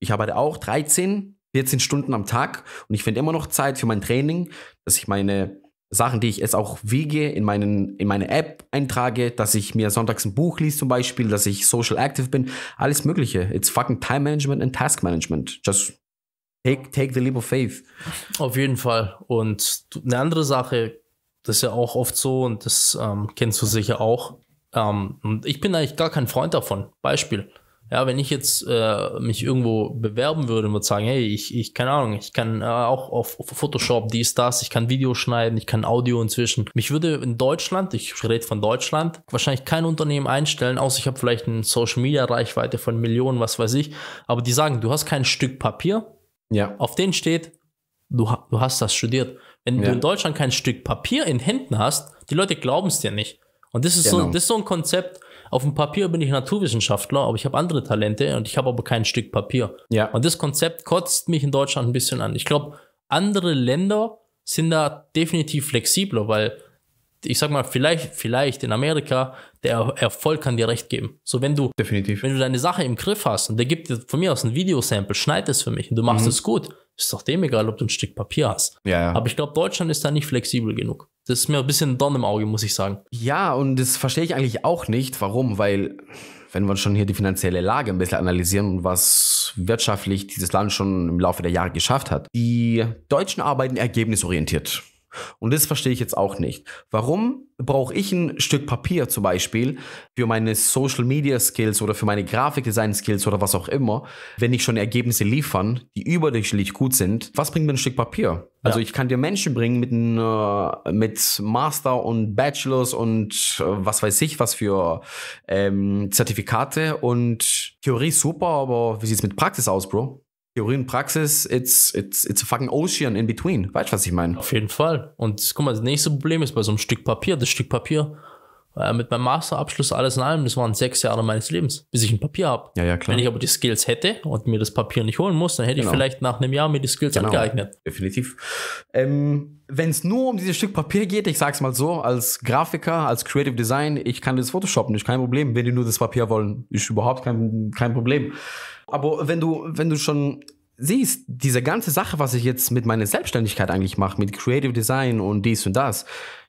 Ich arbeite auch 13, 14 Stunden am Tag und ich finde immer noch Zeit für mein Training, dass ich meine Sachen, die ich jetzt auch wiege, in, meinen, in meine App eintrage, dass ich mir sonntags ein Buch liest zum Beispiel, dass ich social active bin, alles Mögliche. It's fucking Time Management and Task Management. Just Take, take the leap of faith. Auf jeden Fall. Und eine andere Sache, das ist ja auch oft so und das ähm, kennst du sicher auch. Ähm, und ich bin eigentlich gar kein Freund davon. Beispiel. Ja, wenn ich jetzt äh, mich irgendwo bewerben würde und würde sagen, hey, ich, ich, keine Ahnung, ich kann äh, auch auf, Photoshop dies, das, ich kann Video schneiden, ich kann Audio inzwischen. Mich würde in Deutschland, ich rede von Deutschland, wahrscheinlich kein Unternehmen einstellen, außer ich habe vielleicht eine Social Media Reichweite von Millionen, was weiß ich. Aber die sagen, du hast kein Stück Papier, ja. Auf denen steht, du, du hast das studiert. Wenn ja. du in Deutschland kein Stück Papier in Händen hast, die Leute glauben es dir nicht. Und das ist, genau. so, das ist so ein Konzept. Auf dem Papier bin ich Naturwissenschaftler, aber ich habe andere Talente und ich habe aber kein Stück Papier. Ja. Und das Konzept kotzt mich in Deutschland ein bisschen an. Ich glaube, andere Länder sind da definitiv flexibler, weil ich sag mal, vielleicht, vielleicht in Amerika, der Erfolg kann dir recht geben. So, wenn du, Definitiv. wenn du deine Sache im Griff hast und der gibt dir von mir aus ein Videosample, schneid es für mich und du machst mhm. es gut, ist doch dem egal, ob du ein Stück Papier hast. Ja, ja. Aber ich glaube, Deutschland ist da nicht flexibel genug. Das ist mir ein bisschen ein Dorn im Auge, muss ich sagen. Ja, und das verstehe ich eigentlich auch nicht. Warum? Weil, wenn wir schon hier die finanzielle Lage ein bisschen analysieren und was wirtschaftlich dieses Land schon im Laufe der Jahre geschafft hat, die Deutschen arbeiten ergebnisorientiert. Und das verstehe ich jetzt auch nicht. Warum brauche ich ein Stück Papier zum Beispiel für meine Social Media Skills oder für meine Grafikdesign Skills oder was auch immer, wenn ich schon Ergebnisse liefern, die überdurchschnittlich gut sind? Was bringt mir ein Stück Papier? Ja. Also ich kann dir Menschen bringen mit, ein, äh, mit Master und Bachelors und äh, was weiß ich, was für ähm, Zertifikate und Theorie super, aber wie sieht es mit Praxis aus, Bro? Theorie und Praxis, it's, it's, it's a fucking ocean in between. Weißt du, was ich meine? Auf jeden Fall. Und guck mal, das nächste Problem ist bei so einem Stück Papier. Das Stück Papier äh, mit meinem Masterabschluss, alles in allem, das waren sechs Jahre meines Lebens, bis ich ein Papier habe. Ja, ja, klar. Wenn ich aber die Skills hätte und mir das Papier nicht holen muss, dann hätte genau. ich vielleicht nach einem Jahr mir die Skills genau. angeeignet. Definitiv. Ähm, Wenn es nur um dieses Stück Papier geht, ich sag's mal so, als Grafiker, als Creative Design, ich kann das Photoshoppen, ist kein Problem. Wenn die nur das Papier wollen, ist überhaupt kein, kein Problem aber wenn du, wenn du schon siehst, diese ganze Sache, was ich jetzt mit meiner Selbstständigkeit eigentlich mache, mit Creative Design und dies und das,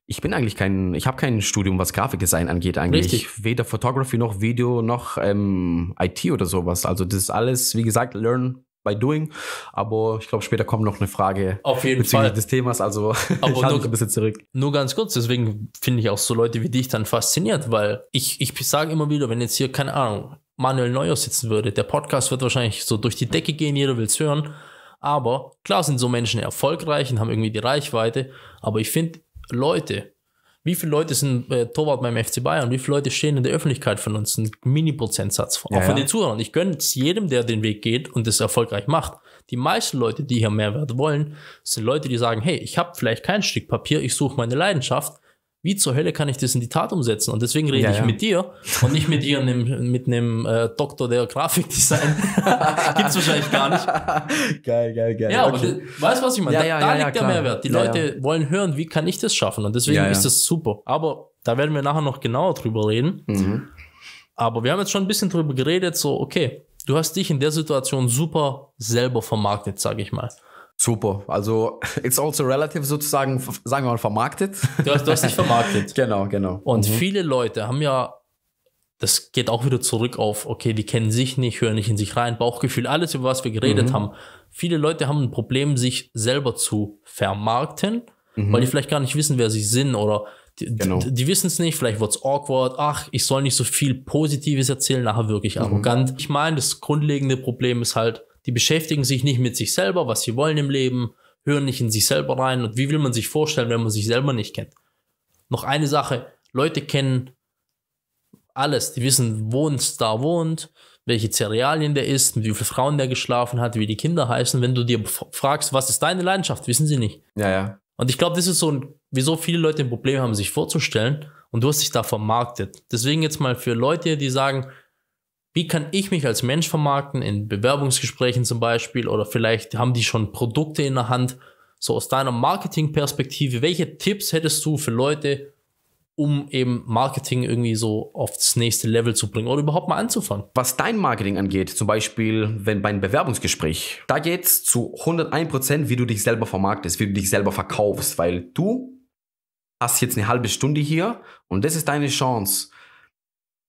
ich bin eigentlich kein, ich habe kein Studium, was Grafikdesign angeht eigentlich. Richtig. Weder Photography noch Video noch ähm, IT oder sowas. Also das ist alles, wie gesagt, Learn by Doing. Aber ich glaube, später kommt noch eine Frage Auf jeden bezüglich Fall. des Themas. Also [laughs] Aber ich halte nur, ein bisschen zurück. Nur ganz kurz, deswegen finde ich auch so Leute wie dich dann fasziniert, weil ich, ich sage immer wieder, wenn jetzt hier, keine Ahnung, Manuel Neuer sitzen würde. Der Podcast wird wahrscheinlich so durch die Decke gehen, jeder will es hören. Aber klar sind so Menschen erfolgreich und haben irgendwie die Reichweite. Aber ich finde, Leute, wie viele Leute sind äh, Torwart beim FC Bayern? Wie viele Leute stehen in der Öffentlichkeit von uns? Ein Mini-Prozentsatz, auch ja, von den Zuhörern. Ich gönne es jedem, der den Weg geht und es erfolgreich macht. Die meisten Leute, die hier Mehrwert wollen, sind Leute, die sagen, hey, ich habe vielleicht kein Stück Papier, ich suche meine Leidenschaft wie zur Hölle kann ich das in die Tat umsetzen? Und deswegen rede ja, ich ja. mit dir und nicht mit ihr nem, mit einem äh, Doktor der Grafikdesign. [laughs] Gibt's wahrscheinlich gar nicht. Geil, geil, geil. Ja, okay. aber du, was ich meine? Ja, da, da liegt der Mehrwert. Die Leute wollen hören, wie kann ich das schaffen? Und deswegen ist das super. Aber da werden wir nachher noch genauer drüber reden. Mhm. Aber wir haben jetzt schon ein bisschen drüber geredet, so, okay, du hast dich in der Situation super selber vermarktet, sage ich mal. Super. Also, [laughs] it's also relative sozusagen, sagen wir mal, vermarktet. Du hast, du hast dich vermarktet. [laughs] genau, genau. Und mhm. viele Leute haben ja, das geht auch wieder zurück auf, okay, die kennen sich nicht, hören nicht in sich rein, Bauchgefühl, alles, über was wir geredet mhm. haben. Viele Leute haben ein Problem, sich selber zu vermarkten, mhm. weil die vielleicht gar nicht wissen, wer sie sind oder die, genau. die, die wissen es nicht, vielleicht wird es awkward, ach, ich soll nicht so viel Positives erzählen, nachher wirklich mhm. arrogant. Ich meine, das grundlegende Problem ist halt, die beschäftigen sich nicht mit sich selber, was sie wollen im Leben, hören nicht in sich selber rein und wie will man sich vorstellen, wenn man sich selber nicht kennt. Noch eine Sache, Leute kennen alles, die wissen, wo ein Star wohnt, welche Cerealien der isst, mit wie vielen Frauen der geschlafen hat, wie die Kinder heißen. Wenn du dir fragst, was ist deine Leidenschaft, wissen sie nicht. Ja, ja. Und ich glaube, das ist so ein, wieso viele Leute ein Problem haben, sich vorzustellen. Und du hast dich da vermarktet. Deswegen jetzt mal für Leute, die sagen, wie kann ich mich als Mensch vermarkten, in Bewerbungsgesprächen zum Beispiel, oder vielleicht haben die schon Produkte in der Hand. So aus deiner Marketing-Perspektive, welche Tipps hättest du für Leute, um eben Marketing irgendwie so aufs nächste Level zu bringen oder überhaupt mal anzufangen. Was dein Marketing angeht, zum Beispiel wenn bei einem Bewerbungsgespräch, da geht es zu 101%, wie du dich selber vermarktest, wie du dich selber verkaufst, weil du hast jetzt eine halbe Stunde hier und das ist deine Chance,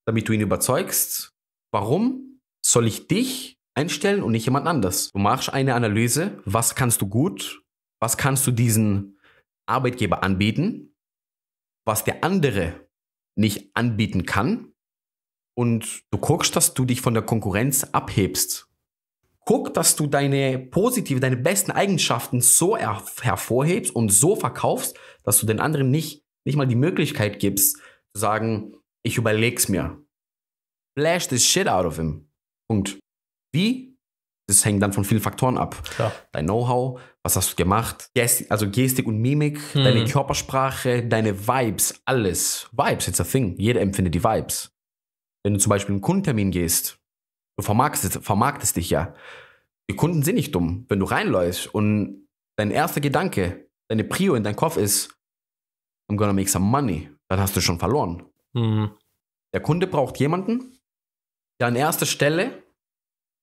damit du ihn überzeugst, Warum soll ich dich einstellen und nicht jemand anders? Du machst eine Analyse, was kannst du gut, was kannst du diesen Arbeitgeber anbieten, was der andere nicht anbieten kann und du guckst, dass du dich von der Konkurrenz abhebst. Guck, dass du deine positive, deine besten Eigenschaften so hervorhebst und so verkaufst, dass du den anderen nicht, nicht mal die Möglichkeit gibst, zu sagen, ich überleg's mir. Flash the shit out of him. Punkt. Wie? Das hängt dann von vielen Faktoren ab. Klar. Dein Know-how, was hast du gemacht, Gestik, also Gestik und Mimik, hm. deine Körpersprache, deine Vibes, alles. Vibes, it's a thing. Jeder empfindet die Vibes. Wenn du zum Beispiel einen Kundentermin gehst, du vermarktest, vermarktest dich ja. Die Kunden sind nicht dumm. Wenn du reinläufst und dein erster Gedanke, deine Prio in deinem Kopf ist, I'm gonna make some money, dann hast du schon verloren. Mhm. Der Kunde braucht jemanden, der an erster Stelle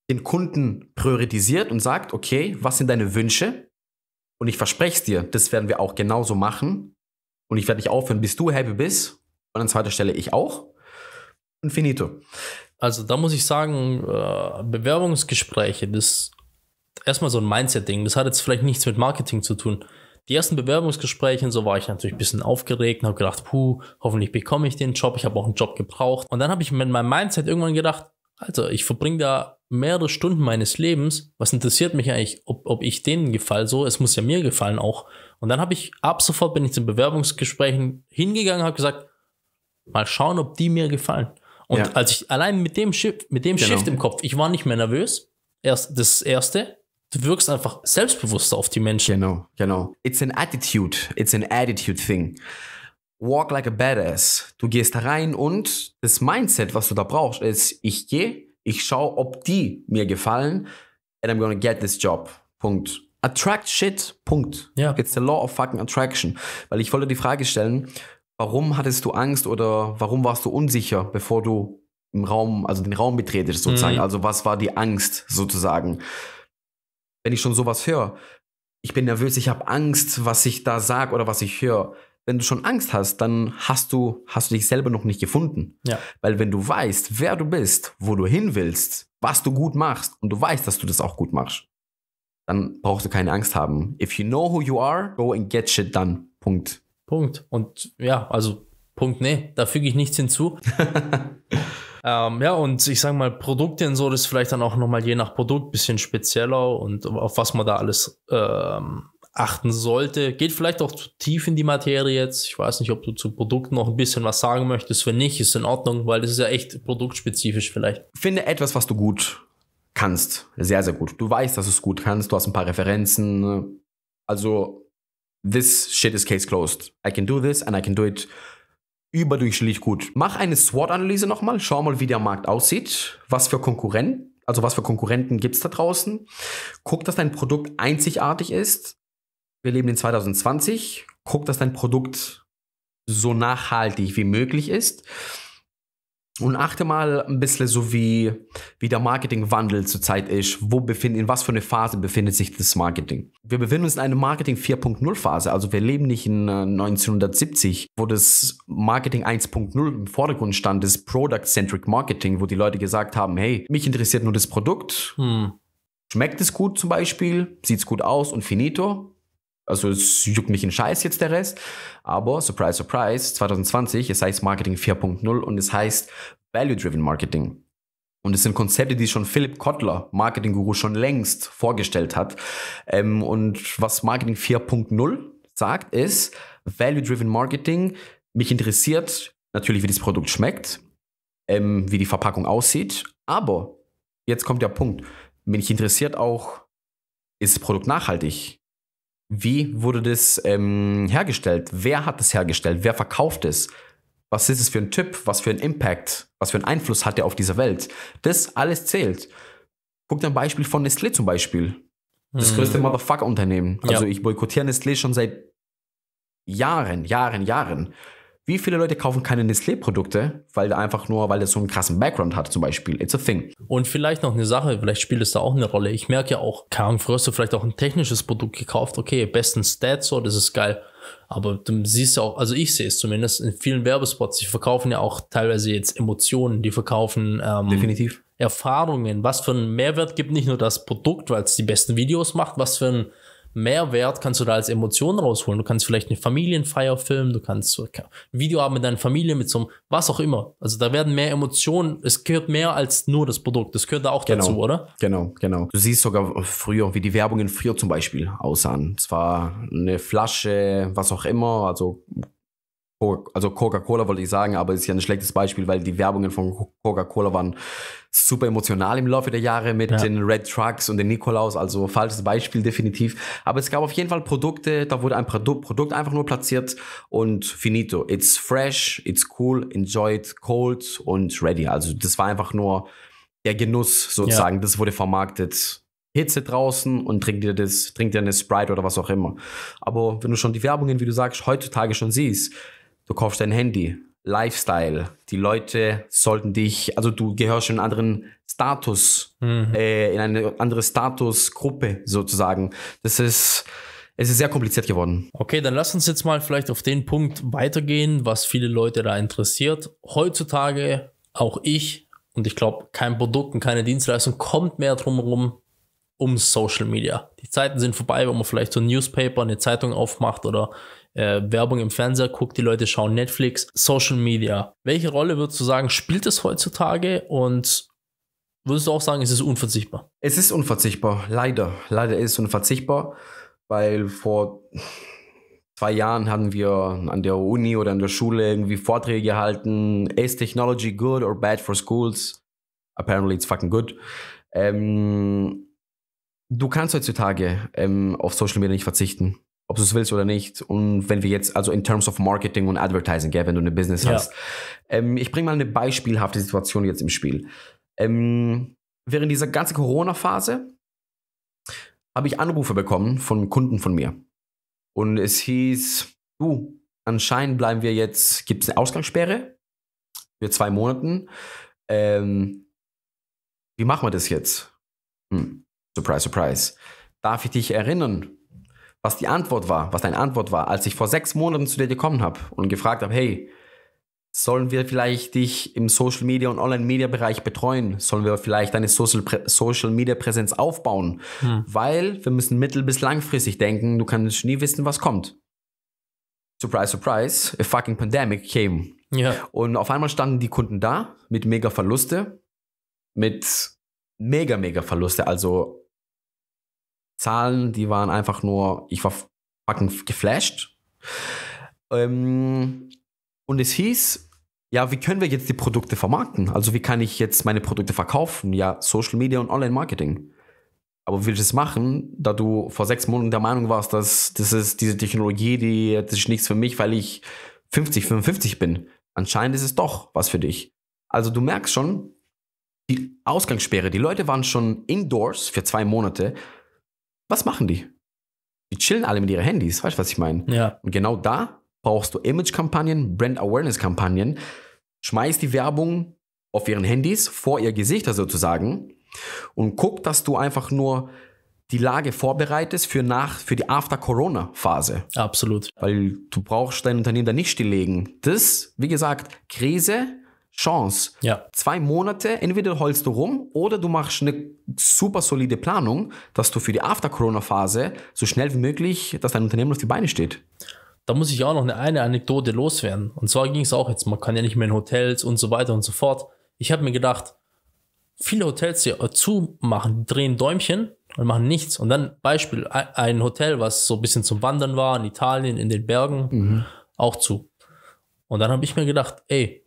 den Kunden priorisiert und sagt, okay, was sind deine Wünsche? Und ich verspreche es dir, das werden wir auch genauso machen. Und ich werde nicht aufhören, bis du happy bist. Und an zweiter Stelle ich auch. Und finito. Also da muss ich sagen, äh, Bewerbungsgespräche, das ist erstmal so ein Mindset-Ding. Das hat jetzt vielleicht nichts mit Marketing zu tun. Die ersten Bewerbungsgespräche und so war ich natürlich ein bisschen aufgeregt und habe gedacht, puh, hoffentlich bekomme ich den Job. Ich habe auch einen Job gebraucht. Und dann habe ich mit meinem Mindset irgendwann gedacht, Alter, also ich verbringe da mehrere Stunden meines Lebens. Was interessiert mich eigentlich, ob, ob ich denen gefall? So, es muss ja mir gefallen auch. Und dann habe ich ab sofort bin ich zu Bewerbungsgesprächen hingegangen, habe gesagt, mal schauen, ob die mir gefallen. Und ja. als ich allein mit dem Shift, mit dem genau. Shift im Kopf, ich war nicht mehr nervös. Erst das erste du wirkst einfach selbstbewusster auf die Menschen. Genau, genau. It's an attitude. It's an attitude thing. Walk like a badass. Du gehst da rein und das Mindset, was du da brauchst, ist, ich gehe, ich schaue, ob die mir gefallen and I'm gonna get this job. Punkt. Attract shit. Punkt. Ja. It's the law of fucking attraction. Weil ich wollte die Frage stellen, warum hattest du Angst oder warum warst du unsicher, bevor du im Raum, also den Raum betretest sozusagen? Mhm. Also was war die Angst sozusagen? wenn ich schon sowas höre, ich bin nervös, ich habe Angst, was ich da sage oder was ich höre. Wenn du schon Angst hast, dann hast du, hast du dich selber noch nicht gefunden. Ja. Weil wenn du weißt, wer du bist, wo du hin willst, was du gut machst und du weißt, dass du das auch gut machst, dann brauchst du keine Angst haben. If you know who you are, go and get shit done. Punkt. Punkt. Und ja, also Punkt, nee, da füge ich nichts hinzu. [laughs] ähm, ja, und ich sage mal, Produkte und so, das ist vielleicht dann auch nochmal je nach Produkt ein bisschen spezieller und auf was man da alles ähm, achten sollte. Geht vielleicht auch zu tief in die Materie jetzt. Ich weiß nicht, ob du zu Produkten noch ein bisschen was sagen möchtest. Wenn nicht, ist in Ordnung, weil das ist ja echt produktspezifisch vielleicht. Finde etwas, was du gut kannst. Sehr, sehr gut. Du weißt, dass du es gut kannst. Du hast ein paar Referenzen. Also, this shit is case closed. I can do this and I can do it überdurchschnittlich gut. Mach eine SWOT-Analyse nochmal, schau mal, wie der Markt aussieht, was für Konkurrenten, also was für Konkurrenten gibt es da draußen. Guck, dass dein Produkt einzigartig ist. Wir leben in 2020. Guck, dass dein Produkt so nachhaltig wie möglich ist und achte mal ein bisschen so wie, wie der Marketingwandel zurzeit ist. Wo befinden, in was für eine Phase befindet sich das Marketing? Wir befinden uns in einer Marketing 4.0 Phase. Also wir leben nicht in 1970, äh, wo das Marketing 1.0 im Vordergrund stand, das Product-Centric Marketing, wo die Leute gesagt haben, hey, mich interessiert nur das Produkt. Hm. Schmeckt es gut zum Beispiel? Sieht es gut aus und finito? Also es juckt mich in Scheiß jetzt der Rest. Aber surprise, surprise, 2020, es heißt Marketing 4.0 und es heißt Value-Driven Marketing. Und es sind Konzepte, die schon Philipp Kotler, Marketing-Guru, schon längst vorgestellt hat. Ähm, und was Marketing 4.0 sagt, ist Value-Driven Marketing. Mich interessiert natürlich, wie das Produkt schmeckt, ähm, wie die Verpackung aussieht. Aber jetzt kommt der Punkt. Mich interessiert auch, ist das Produkt nachhaltig? Wie wurde das ähm, hergestellt? Wer hat das hergestellt? Wer verkauft es? Was ist es für ein Typ? Was für ein Impact? Was für einen Einfluss hat er auf dieser Welt? Das alles zählt. Guck dir ein Beispiel von Nestlé zum Beispiel. Das mhm. größte Motherfucker-Unternehmen. Also ja. ich boykottiere Nestlé schon seit Jahren, Jahren, Jahren. Wie viele Leute kaufen keine Nestlé-Produkte, weil der einfach nur, weil der so einen krassen Background hat, zum Beispiel. It's a thing. Und vielleicht noch eine Sache, vielleicht spielt es da auch eine Rolle. Ich merke ja auch, keine Ahnung, früher hast du vielleicht auch ein technisches Produkt gekauft, okay, besten Stats, so, das ist geil. Aber du siehst ja auch, also ich sehe es zumindest in vielen Werbespots, die verkaufen ja auch teilweise jetzt Emotionen, die verkaufen ähm, Definitiv. Erfahrungen, was für einen Mehrwert gibt nicht nur das Produkt, weil es die besten Videos macht, was für einen Mehrwert kannst du da als Emotion rausholen. Du kannst vielleicht eine Familienfeier filmen, du kannst ein Video haben mit deiner Familie, mit so einem, was auch immer. Also da werden mehr Emotionen, es gehört mehr als nur das Produkt. Das gehört da auch genau, dazu, oder? Genau, genau. Du siehst sogar früher, wie die Werbungen früher zum Beispiel aussahen. Es war eine Flasche, was auch immer, also also Coca-Cola wollte ich sagen, aber ist ja ein schlechtes Beispiel, weil die Werbungen von Coca-Cola waren super emotional im Laufe der Jahre mit ja. den Red Trucks und den Nikolaus, also falsches Beispiel definitiv. Aber es gab auf jeden Fall Produkte, da wurde ein Produ Produkt einfach nur platziert und finito. It's fresh, it's cool, enjoyed, cold und ready. Also das war einfach nur der Genuss sozusagen. Ja. Das wurde vermarktet. Hitze draußen und trinkt dir das, trinkt dir eine Sprite oder was auch immer. Aber wenn du schon die Werbungen, wie du sagst, heutzutage schon siehst, du kaufst dein Handy, Lifestyle. Die Leute sollten dich, also du gehörst in einen anderen Status, mhm. äh, in eine andere Statusgruppe sozusagen. Das ist, es ist sehr kompliziert geworden. Okay, dann lass uns jetzt mal vielleicht auf den Punkt weitergehen, was viele Leute da interessiert. Heutzutage, auch ich, und ich glaube, kein Produkt und keine Dienstleistung kommt mehr drumherum um Social Media. Die Zeiten sind vorbei, wo man vielleicht so ein Newspaper, eine Zeitung aufmacht oder äh, Werbung im Fernseher guckt, die Leute schauen Netflix, Social Media. Welche Rolle würdest du sagen, spielt es heutzutage und würdest du auch sagen, es ist unverzichtbar? Es ist unverzichtbar, leider. Leider ist es unverzichtbar, weil vor zwei Jahren hatten wir an der Uni oder an der Schule irgendwie Vorträge gehalten. Is technology good or bad for schools? Apparently it's fucking good. Ähm, du kannst heutzutage ähm, auf Social Media nicht verzichten ob du es willst oder nicht. Und wenn wir jetzt, also in terms of Marketing und Advertising, gell, wenn du ein Business ja. hast. Ähm, ich bringe mal eine beispielhafte Situation jetzt im Spiel. Ähm, während dieser ganzen Corona-Phase habe ich Anrufe bekommen von Kunden von mir. Und es hieß, du, uh, anscheinend bleiben wir jetzt, gibt es eine Ausgangssperre für zwei Monaten. Ähm, wie machen wir das jetzt? Hm. Surprise, surprise. Darf ich dich erinnern, was die Antwort war, was deine Antwort war, als ich vor sechs Monaten zu dir gekommen habe und gefragt habe, hey, sollen wir vielleicht dich im Social Media und Online Media Bereich betreuen? Sollen wir vielleicht deine Social, Social Media Präsenz aufbauen? Hm. Weil wir müssen mittel- bis langfristig denken, du kannst nie wissen, was kommt. Surprise, surprise, a fucking pandemic came. Ja. Und auf einmal standen die Kunden da mit mega Verluste, mit mega, mega Verluste, also Zahlen, die waren einfach nur, ich war fucking geflasht. Ähm, und es hieß, ja, wie können wir jetzt die Produkte vermarkten? Also wie kann ich jetzt meine Produkte verkaufen? Ja, Social Media und Online-Marketing. Aber wie willst du es machen, da du vor sechs Monaten der Meinung warst, dass das ist diese Technologie, die das ist nichts für mich, weil ich 50, 55 bin. Anscheinend ist es doch was für dich. Also du merkst schon, die Ausgangssperre, die Leute waren schon indoors für zwei Monate was machen die? Die chillen alle mit ihren Handys, weißt du, was ich meine? Ja. Und genau da brauchst du Image-Kampagnen, Brand-Awareness-Kampagnen, schmeiß die Werbung auf ihren Handys, vor ihr Gesichter also sozusagen und guck, dass du einfach nur die Lage vorbereitest für, nach, für die After-Corona-Phase. Absolut. Weil du brauchst dein Unternehmen da nicht stilllegen. Das, wie gesagt, Krise Chance. Ja. Zwei Monate, entweder holst du rum oder du machst eine super solide Planung, dass du für die After-Corona-Phase so schnell wie möglich, dass dein Unternehmen auf die Beine steht. Da muss ich auch noch eine, eine Anekdote loswerden. Und zwar ging es auch jetzt, man kann ja nicht mehr in Hotels und so weiter und so fort. Ich habe mir gedacht, viele Hotels hier zumachen, drehen Däumchen und machen nichts. Und dann Beispiel, ein Hotel, was so ein bisschen zum Wandern war, in Italien, in den Bergen, mhm. auch zu. Und dann habe ich mir gedacht, ey,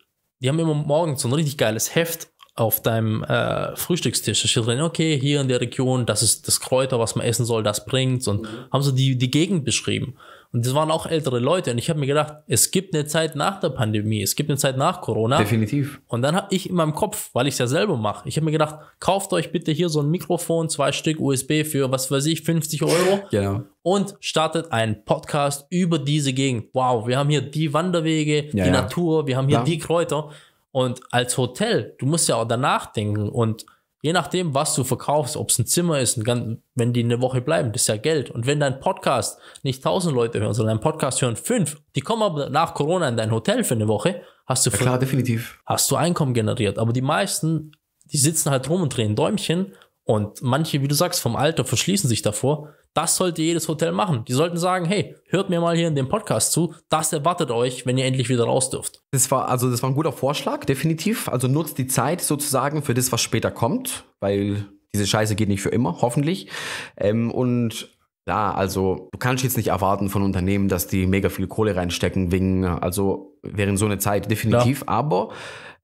die haben immer morgens so ein richtig geiles Heft auf deinem äh, Frühstückstisch. Da steht drin, okay, hier in der Region, das ist das Kräuter, was man essen soll, das bringt's und mhm. haben so die, die Gegend beschrieben. Und das waren auch ältere Leute. Und ich habe mir gedacht, es gibt eine Zeit nach der Pandemie, es gibt eine Zeit nach Corona. Definitiv. Und dann habe ich in meinem Kopf, weil ich es ja selber mache, ich habe mir gedacht, kauft euch bitte hier so ein Mikrofon, zwei Stück USB für, was weiß ich, 50 Euro. genau. Und startet einen Podcast über diese Gegend. Wow, wir haben hier die Wanderwege, ja, die ja. Natur, wir haben hier ja. die Kräuter. Und als Hotel, du musst ja auch danach denken und je nachdem, was du verkaufst, ob es ein Zimmer ist, ein wenn die eine Woche bleiben, das ist ja Geld. Und wenn dein Podcast nicht tausend Leute hören, sondern dein Podcast hören fünf, die kommen aber nach Corona in dein Hotel für eine Woche, hast du ja, klar, definitiv. Hast du Einkommen generiert. Aber die meisten, die sitzen halt rum und drehen Däumchen und manche, wie du sagst, vom Alter verschließen sich davor. Das sollte jedes Hotel machen. Die sollten sagen, hey, hört mir mal hier in dem Podcast zu. Das erwartet euch, wenn ihr endlich wieder raus dürft. Das war, also das war ein guter Vorschlag, definitiv. Also nutzt die Zeit sozusagen für das, was später kommt, weil diese Scheiße geht nicht für immer, hoffentlich. Ähm, und ja, also du kannst jetzt nicht erwarten von Unternehmen, dass die mega viel Kohle reinstecken, wegen, also während so eine Zeit definitiv, ja. aber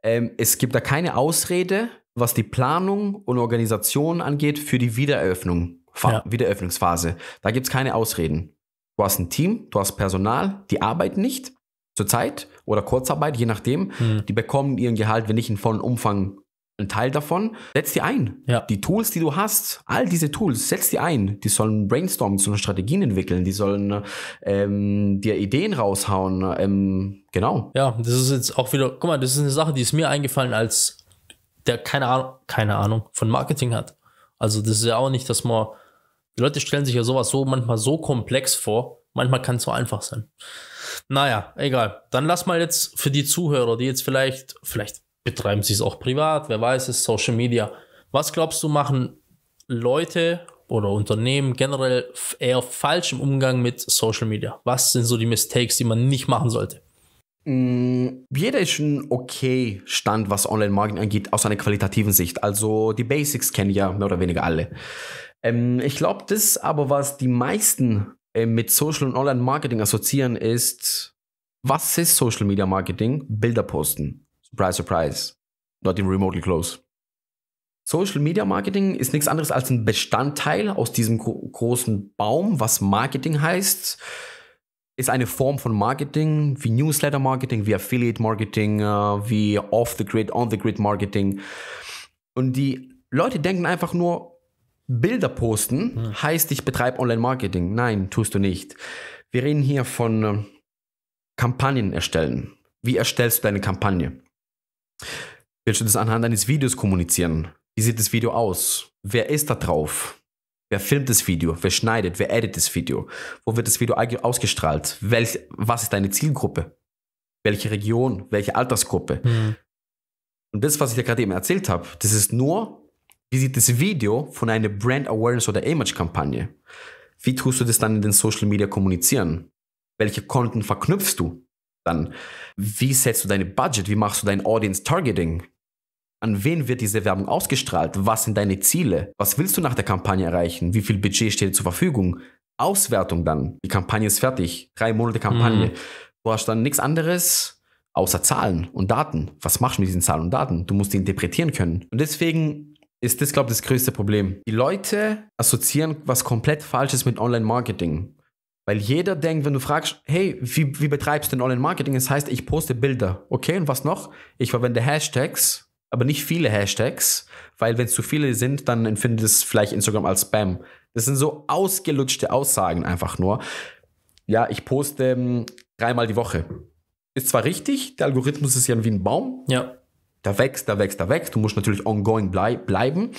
ähm, es gibt da keine Ausrede, was die Planung und Organisation angeht für die Wiedereröffnung, ja. Wiedereröffnungsphase. Da gibt es keine Ausreden. Du hast ein Team, du hast Personal, die arbeiten nicht zur Zeit oder Kurzarbeit, je nachdem. Mhm. Die bekommen ihren Gehalt, wenn nicht in vollen Umfang, einen Teil davon. Setz die ein. Ja. Die Tools, die du hast, all diese Tools, setz die ein. Die sollen brainstormen, sollen Strategien entwickeln, die sollen ähm, dir Ideen raushauen. Ähm, genau. Ja, das ist jetzt auch wieder, guck mal, das ist eine Sache, die ist mir eingefallen als der keine Ahnung, keine Ahnung von Marketing hat. Also das ist ja auch nicht, dass man, die Leute stellen sich ja sowas so manchmal so komplex vor, manchmal kann es so einfach sein. Naja, egal. Dann lass mal jetzt für die Zuhörer, die jetzt vielleicht, vielleicht betreiben sie es auch privat, wer weiß es, Social Media. Was glaubst du, machen Leute oder Unternehmen generell eher falsch im Umgang mit Social Media? Was sind so die Mistakes, die man nicht machen sollte? Mm, jeder ist ein okay Stand, was Online-Marketing angeht, aus einer qualitativen Sicht. Also die Basics kennen ja mehr oder weniger alle. Ähm, ich glaube, das aber, was die meisten äh, mit Social und Online-Marketing assoziieren, ist, was ist Social Media Marketing? Bilder posten. Surprise, surprise. Not in remotely close. Social Media Marketing ist nichts anderes als ein Bestandteil aus diesem gro großen Baum, was Marketing heißt ist eine Form von Marketing, wie Newsletter-Marketing, wie Affiliate-Marketing, äh, wie Off-the-Grid, On-the-Grid-Marketing. Und die Leute denken einfach nur, Bilder posten hm. heißt, ich betreibe Online-Marketing. Nein, tust du nicht. Wir reden hier von äh, Kampagnen erstellen. Wie erstellst du deine Kampagne? Willst du das anhand eines Videos kommunizieren? Wie sieht das Video aus? Wer ist da drauf? Wer filmt das Video? Wer schneidet? Wer editet das Video? Wo wird das Video ausgestrahlt? Welch, was ist deine Zielgruppe? Welche Region? Welche Altersgruppe? Mhm. Und das, was ich dir gerade eben erzählt habe, das ist nur, wie sieht das Video von einer Brand Awareness oder Image-Kampagne? Wie tust du das dann in den Social Media kommunizieren? Welche Konten verknüpfst du? Dann, wie setzt du deine Budget? Wie machst du dein Audience Targeting? An wen wird diese Werbung ausgestrahlt? Was sind deine Ziele? Was willst du nach der Kampagne erreichen? Wie viel Budget steht dir zur Verfügung? Auswertung dann. Die Kampagne ist fertig. Drei Monate Kampagne. Mhm. Du hast dann nichts anderes außer Zahlen und Daten. Was machst du mit diesen Zahlen und Daten? Du musst die interpretieren können. Und deswegen ist das, glaube ich, das größte Problem. Die Leute assoziieren was komplett Falsches mit Online-Marketing. Weil jeder denkt, wenn du fragst, hey, wie, wie betreibst du denn Online-Marketing? Das heißt, ich poste Bilder. Okay, und was noch? Ich verwende Hashtags aber nicht viele Hashtags, weil wenn es zu viele sind, dann empfindet es vielleicht Instagram als Spam. Das sind so ausgelutschte Aussagen einfach nur. Ja, ich poste um, ähm, dreimal die Woche. Ist zwar richtig, der Algorithmus ist ja wie ein Baum. Ja. Da wächst, da wächst, da wächst. Du musst natürlich ongoing blei bleiben.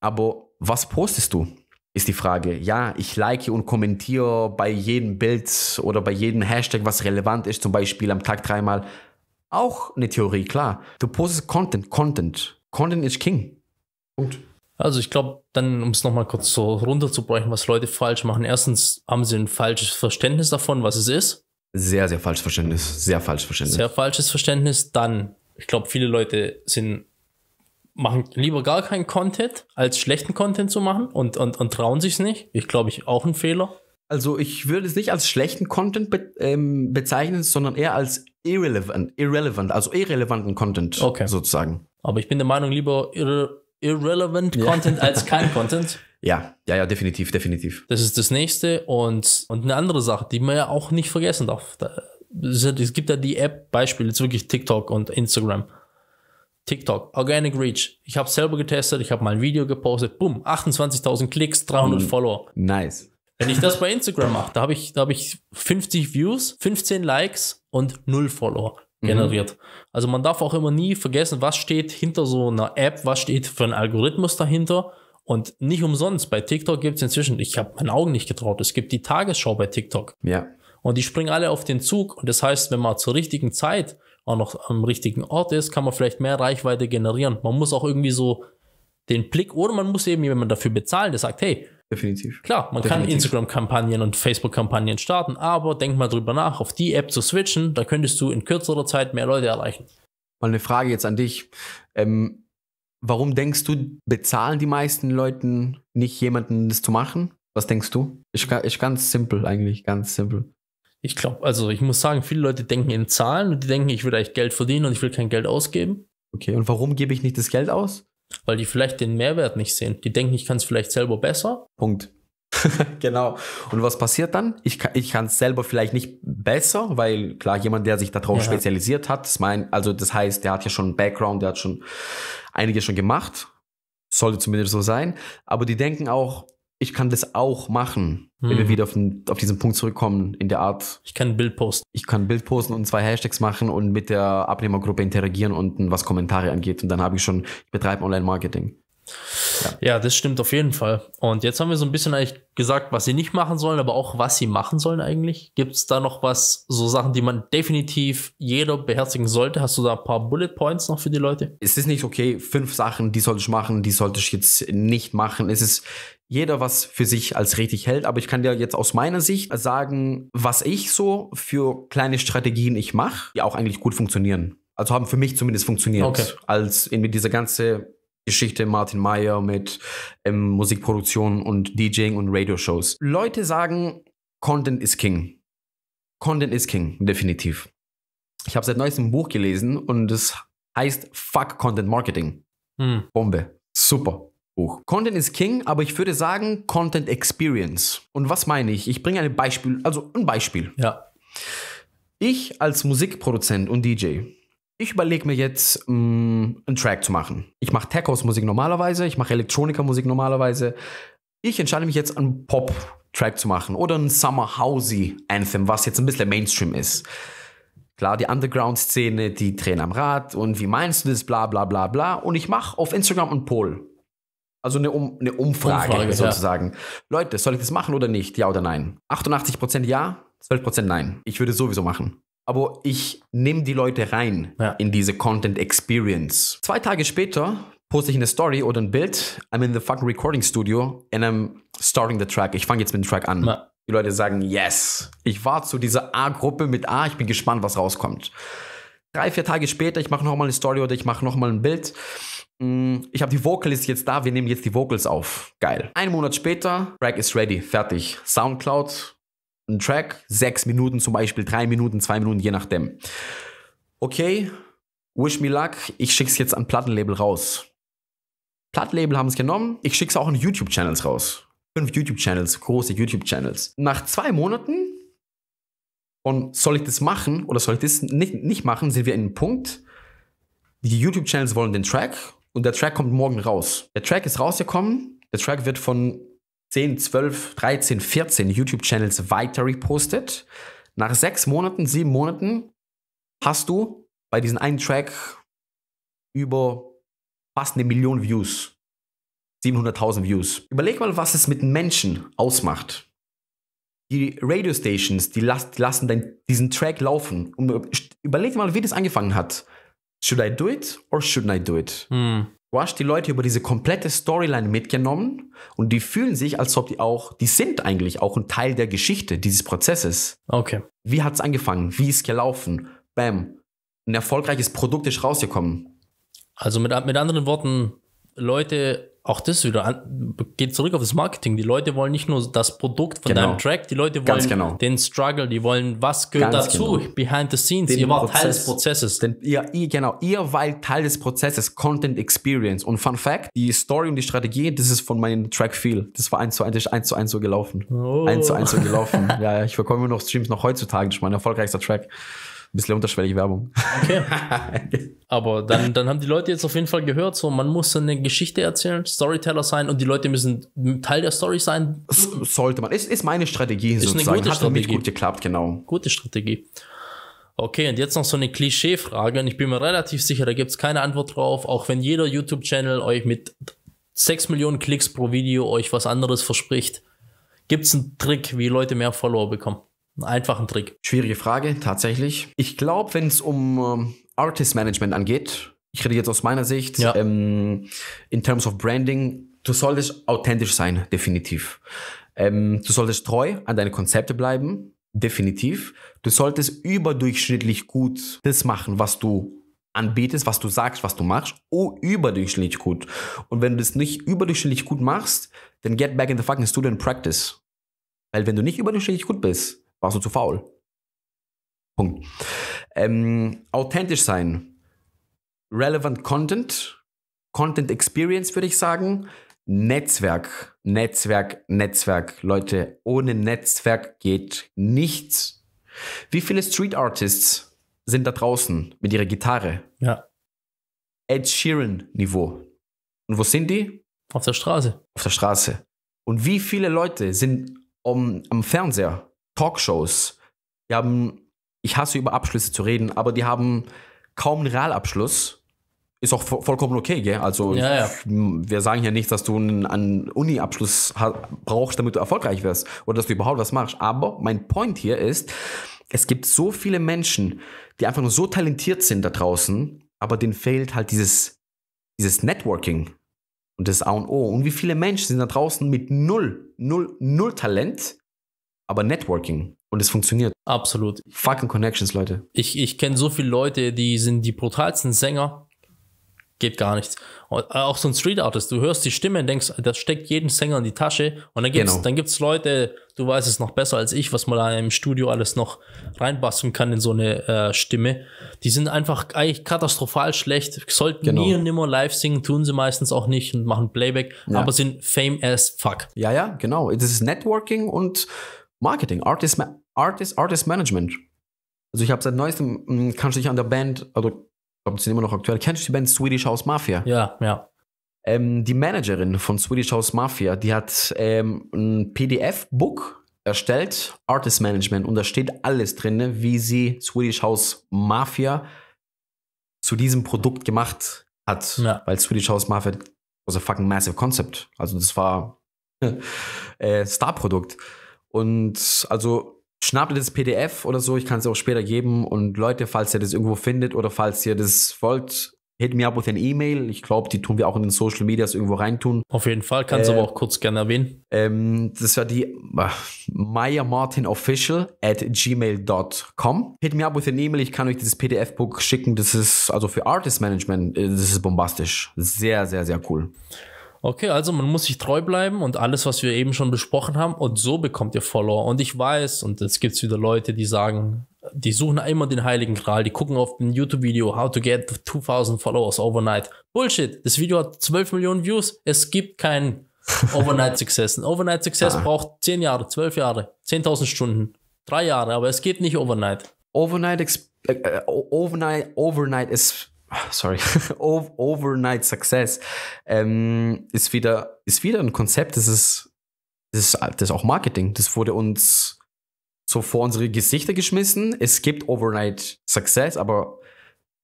Aber was postest du? Ist die Frage. Ja, ich like und kommentiere bei jedem Bild oder bei jedem Hashtag, was relevant ist, zum Beispiel am Tag dreimal. Auch eine Theorie, klar. Du postest Content, Content. Content ist King. Punkt. Also ich glaube, dann, um es nochmal kurz so runterzubrechen, was Leute falsch machen. Erstens haben sie ein falsches Verständnis davon, was es ist. Sehr, sehr falsches Verständnis. Sehr falsches Verständnis. Sehr falsches Verständnis. Dann, ich glaube, viele Leute sind, machen lieber gar keinen Content, als schlechten Content zu machen und, und, und trauen sich es nicht. Ich glaube, ich auch ein Fehler. Also ich würde es nicht als schlechten Content be ähm, bezeichnen, sondern eher als irrelevant, irrelevant, also irrelevanten Content okay. sozusagen. Aber ich bin der Meinung, lieber irre irrelevant ja. Content als [laughs] kein Content. Ja, ja, ja, definitiv, definitiv. Das ist das nächste und, und eine andere Sache, die man ja auch nicht vergessen darf. Da, es gibt ja die App-Beispiele, jetzt wirklich TikTok und Instagram. TikTok, Organic Reach. Ich habe selber getestet, ich habe mal ein Video gepostet, bumm, 28.000 Klicks, 300 mhm. Follower. Nice. Wenn ich das bei Instagram mache, da habe ich, da hab ich 50 Views, 15 Likes und 0 Follower mhm. generiert. Mhm. Also man darf auch immer nie vergessen, was steht hinter so einer App, was steht für ein Algorithmus dahinter. Und nicht umsonst, bei TikTok gibt es inzwischen, ich habe meinen Augen nicht getraut, es gibt die Tagesschau bei TikTok. Ja. Und die springen alle auf den Zug. Und das heißt, wenn man zur richtigen Zeit auch noch am richtigen Ort ist, kann man vielleicht mehr Reichweite generieren. Man muss auch irgendwie so den Blick, oder man muss eben wenn man dafür bezahlt, der sagt, hey, Definitiv. Klar, man Definitiv. kann Instagram-Kampagnen und Facebook-Kampagnen starten, aber denk mal drüber nach, auf die App zu switchen, da könntest du in kürzerer Zeit mehr Leute erreichen. Mal eine Frage jetzt an dich. Ähm, warum denkst du, bezahlen die meisten Leute nicht jemanden, das zu machen? Was denkst du? Ist, ist ganz simpel eigentlich, ganz simpel. Ich glaube, also ich muss sagen, viele Leute denken in Zahlen und die denken, ich will eigentlich Geld verdienen und ich will kein Geld ausgeben. Okay, und warum gebe ich nicht das Geld aus? weil die vielleicht den Mehrwert nicht sehen. Die denken, ich kann es vielleicht selber besser. Punkt. [laughs] genau. Und was passiert dann? Ich kann ich kann es selber vielleicht nicht besser, weil klar, jemand, der sich darauf ja. spezialisiert hat, das mein, also das heißt, der hat ja schon einen Background, der hat schon einige schon gemacht. Sollte zumindest so sein. Aber die denken auch, ich kann das auch machen, hm. wenn wir hm. wieder auf, den, auf, diesen Punkt zurückkommen, in der Art. Ich kann ein Bild posten. Ich kann ein Bild posten und zwei Hashtags machen und mit der Abnehmergruppe interagieren und was Kommentare angeht. Und dann habe ich schon, ich betreibe Online-Marketing. Ja. ja. das stimmt auf jeden Fall. Und jetzt haben wir so ein bisschen eigentlich gesagt, was sie nicht machen sollen, aber auch was sie machen sollen eigentlich. Gibt es da noch was, so Sachen, die man definitiv jeder beherzigen sollte? Hast du da ein paar Bullet Points noch für die Leute? Es ist nicht okay, fünf Sachen, die solltest du machen, die solltest du jetzt nicht machen. Es ist jeder was für sich als richtig hält. Aber ich kann dir jetzt aus meiner Sicht sagen, was ich so für kleine Strategien ich mache, die auch eigentlich gut funktionieren. Also haben für mich zumindest funktioniert. Okay. Als in dieser ganze Geschichte Martin Meyer mit ähm, Musikproduktion und DJing und Radioshows. Leute sagen, Content is King. Content is King, definitiv. Ich habe seit neuestem ein Buch gelesen und es heißt Fuck Content Marketing. Hm. Bombe. Super. Buch. Content is King, aber ich würde sagen Content Experience. Und was meine ich? Ich bringe ein Beispiel, also ein Beispiel. Ja. Ich als Musikproduzent und DJ, ich überlege mir jetzt, mh, mm, einen Track zu machen. Ich mache Tech House Musik normalerweise, ich mache Elektroniker Musik normalerweise. Ich entscheide mich jetzt, einen Pop-Track zu machen oder einen Summer Housey Anthem, was jetzt ein bisschen Mainstream ist. Klar, die Underground-Szene, die drehen am Rad und wie meinst du das, bla bla bla bla. Und ich mache auf Instagram einen Poll also eine, um, eine Umfrage, Umfrage sozusagen. Ja. Leute, soll ich das machen oder nicht? Ja oder nein? 88% ja, 12% nein. Ich würde sowieso machen. Aber ich nehme die Leute rein ja. in diese Content Experience. Zwei Tage später poste ich eine Story oder ein Bild. I'm in the fucking recording studio and I'm starting the track. Ich fange jetzt mit dem Track an. Ja. Die Leute sagen, yes. Ich war zu dieser A-Gruppe mit A. Ich bin gespannt, was rauskommt. Drei, vier Tage später, ich mache nochmal eine Story oder ich mache nochmal ein Bild. Mm, ich habe die Vocalist jetzt da, wir nehmen jetzt die Vocals auf. Geil. Ein Monat später, Track ist ready, fertig. Soundcloud, ein Track, sechs Minuten zum Beispiel, drei Minuten, zwei Minuten, je nachdem. Okay, wish me luck, ich schick's jetzt an Plattenlabel raus. Plattenlabel haben es genommen, ich schick's auch an YouTube-Channels raus. Fünf YouTube-Channels, große YouTube-Channels. Nach zwei Monaten und soll ich das machen oder soll ich das nicht, nicht machen, sind wir in einem Punkt, die YouTube-Channels wollen den Track und der Track kommt morgen raus. Der Track ist rausgekommen. Der Track wird von 10, 12, 13, 14 YouTube-Channels weiter repostet. Nach sechs Monaten, sieben Monaten hast du bei diesem einen Track über fast eine Million Views. 700.000 Views. Überleg mal, was es mit Menschen ausmacht. Die Radiostations, die, las die lassen dein, diesen Track laufen. Und überleg mal, wie das angefangen hat. Should I do it or shouldn't I do it? Mhm. Du hast die Leute über diese komplette Storyline mitgenommen und die fühlen sich, als ob die auch, die sind eigentlich auch ein Teil der Geschichte dieses Prozesses. Okay. Wie hat es angefangen? Wie ist gelaufen? Bam. Ein erfolgreiches Produkt ist rausgekommen. Also mit, mit anderen Worten, Leute auch das wieder an, geht zurück auf das Marketing. Die Leute wollen nicht nur das Produkt von genau. deinem Track, die Leute wollen genau. den Struggle, die wollen, was gehört Ganz dazu, genau. behind the scenes, den ihr wart Prozess, Teil des Prozesses. Den, ihr, ihr, genau, ihr wart Teil des Prozesses, Content Experience. Und Fun Fact, die Story und die Strategie, das ist von meinem Track Feel. Das war eins zu eins, eins zu eins so gelaufen. Oh. Eins zu eins so gelaufen. [laughs] ja, ich bekomme nur noch Streams noch heutzutage, das ist mein erfolgreichster Track bisschen unterschwellig Werbung. Okay. [laughs] Aber dann, dann haben die Leute jetzt auf jeden Fall gehört, so man muss eine Geschichte erzählen, Storyteller sein und die Leute müssen Teil der Story sein. S sollte man. Ist, ist meine Strategie ist sozusagen. Eine gute Hat Strategie. gut geklappt, genau. Gute Strategie. Okay, und jetzt noch so eine Klischee-Frage und ich bin mir relativ sicher, da gibt es keine Antwort drauf, auch wenn jeder YouTube-Channel euch mit 6 Millionen Klicks pro Video euch was anderes verspricht. Gibt es einen Trick, wie Leute mehr Follower bekommen? Einen einfachen Trick. Schwierige Frage, tatsächlich. Ich glaube, wenn es um ähm, Artist Management angeht, ich rede jetzt aus meiner Sicht, ja. ähm, in terms of Branding, du solltest authentisch sein, definitiv. Ähm, du solltest treu an deine Konzepte bleiben, definitiv. Du solltest überdurchschnittlich gut das machen, was du anbietest, was du sagst, was du machst, oh, überdurchschnittlich gut. Und wenn du das nicht überdurchschnittlich gut machst, dann get back in the fucking student practice. Weil wenn du nicht überdurchschnittlich gut bist, warst du zu faul? Punkt. Ähm, authentisch sein. Relevant Content. Content Experience würde ich sagen. Netzwerk, Netzwerk, Netzwerk. Leute, ohne Netzwerk geht nichts. Wie viele Street Artists sind da draußen mit ihrer Gitarre? Ja. Ed Sheeran-Niveau. Und wo sind die? Auf der Straße. Auf der Straße. Und wie viele Leute sind um, am Fernseher? Talkshows, die haben, ich hasse über Abschlüsse zu reden, aber die haben kaum einen Realabschluss. Ist auch vollkommen okay, gell? Also, ja, ja. wir sagen ja nicht, dass du einen, einen Uni-Abschluss brauchst, damit du erfolgreich wirst oder dass du überhaupt was machst. Aber mein Point hier ist, es gibt so viele Menschen, die einfach nur so talentiert sind da draußen, aber denen fehlt halt dieses, dieses Networking und das A und O. Und wie viele Menschen sind da draußen mit null, null, null Talent, aber Networking und es funktioniert. Absolut. Fucking Connections, Leute. Ich, ich kenne so viele Leute, die sind die brutalsten Sänger. Geht gar nichts. Und äh, auch so ein Street Artist, du hörst die Stimme und denkst, das steckt jeden Sänger in die Tasche. Und dann gibt es genau. Dann gibt's Leute, du weißt es noch besser als ich, was man da im Studio alles noch reinbasteln kann in so eine äh, Stimme. Die sind einfach eigentlich katastrophal schlecht, sollten genau. nie und nimmer live singen, tun sie meistens auch nicht und machen Playback, ja. aber sind fame as fuck. Ja, ja, genau. Das ist Networking und Marketing, Artist, Artist, Artist Management. Also ich habe seit neuestem, hm, kannst du dich an der Band, also ich glaube, sie sind immer noch aktuell, kennst du die Band Swedish House Mafia? Ja, ja. Ähm, die Managerin von Swedish House Mafia, die hat ähm, ein PDF-Book erstellt, Artist Management, und da steht alles drin, wie sie Swedish House Mafia zu diesem Produkt gemacht hat. Ja. Weil Swedish House Mafia was a fucking massive concept. Also das war [laughs] äh, Star-Produkt. Und also schnappt ihr das PDF oder so, ich kann es auch später geben. Und Leute, falls ihr das irgendwo findet oder falls ihr das wollt, hit me up with an E-Mail. Ich glaube, die tun wir auch in den Social Medias irgendwo reintun. Auf jeden Fall, kannst du äh, aber auch kurz gerne erwähnen. Ähm, das war die Maya Martin Official at gmail.com. Hit me up with an E-Mail, ich kann euch dieses PDF-Book schicken. Das ist also für Artist Management, äh, das ist bombastisch. Sehr, sehr, sehr cool. Okay, also man muss sich treu bleiben und alles, was wir eben schon besprochen haben, und so bekommt ihr Follower. Und ich weiß, und jetzt gibt es wieder Leute, die sagen, die suchen immer den heiligen Gral, die gucken auf ein YouTube-Video, how to get 2000 Followers overnight. Bullshit, das Video hat 12 Millionen Views, es gibt keinen [laughs] Overnight Success. Ein Overnight Success ah. braucht 10 Jahre, 12 Jahre, 10.000 Stunden, 3 Jahre, aber es geht nicht overnight. Overnight, äh, äh, overnight, overnight ist Ah, sorry, [laughs] Overnight Success ähm, ist, wieder, ist wieder ein Konzept, das ist, das ist, das ist auch Marketing. Das wurde uns so vor unsere Gesichter geschmissen. Es gibt Overnight Success, aber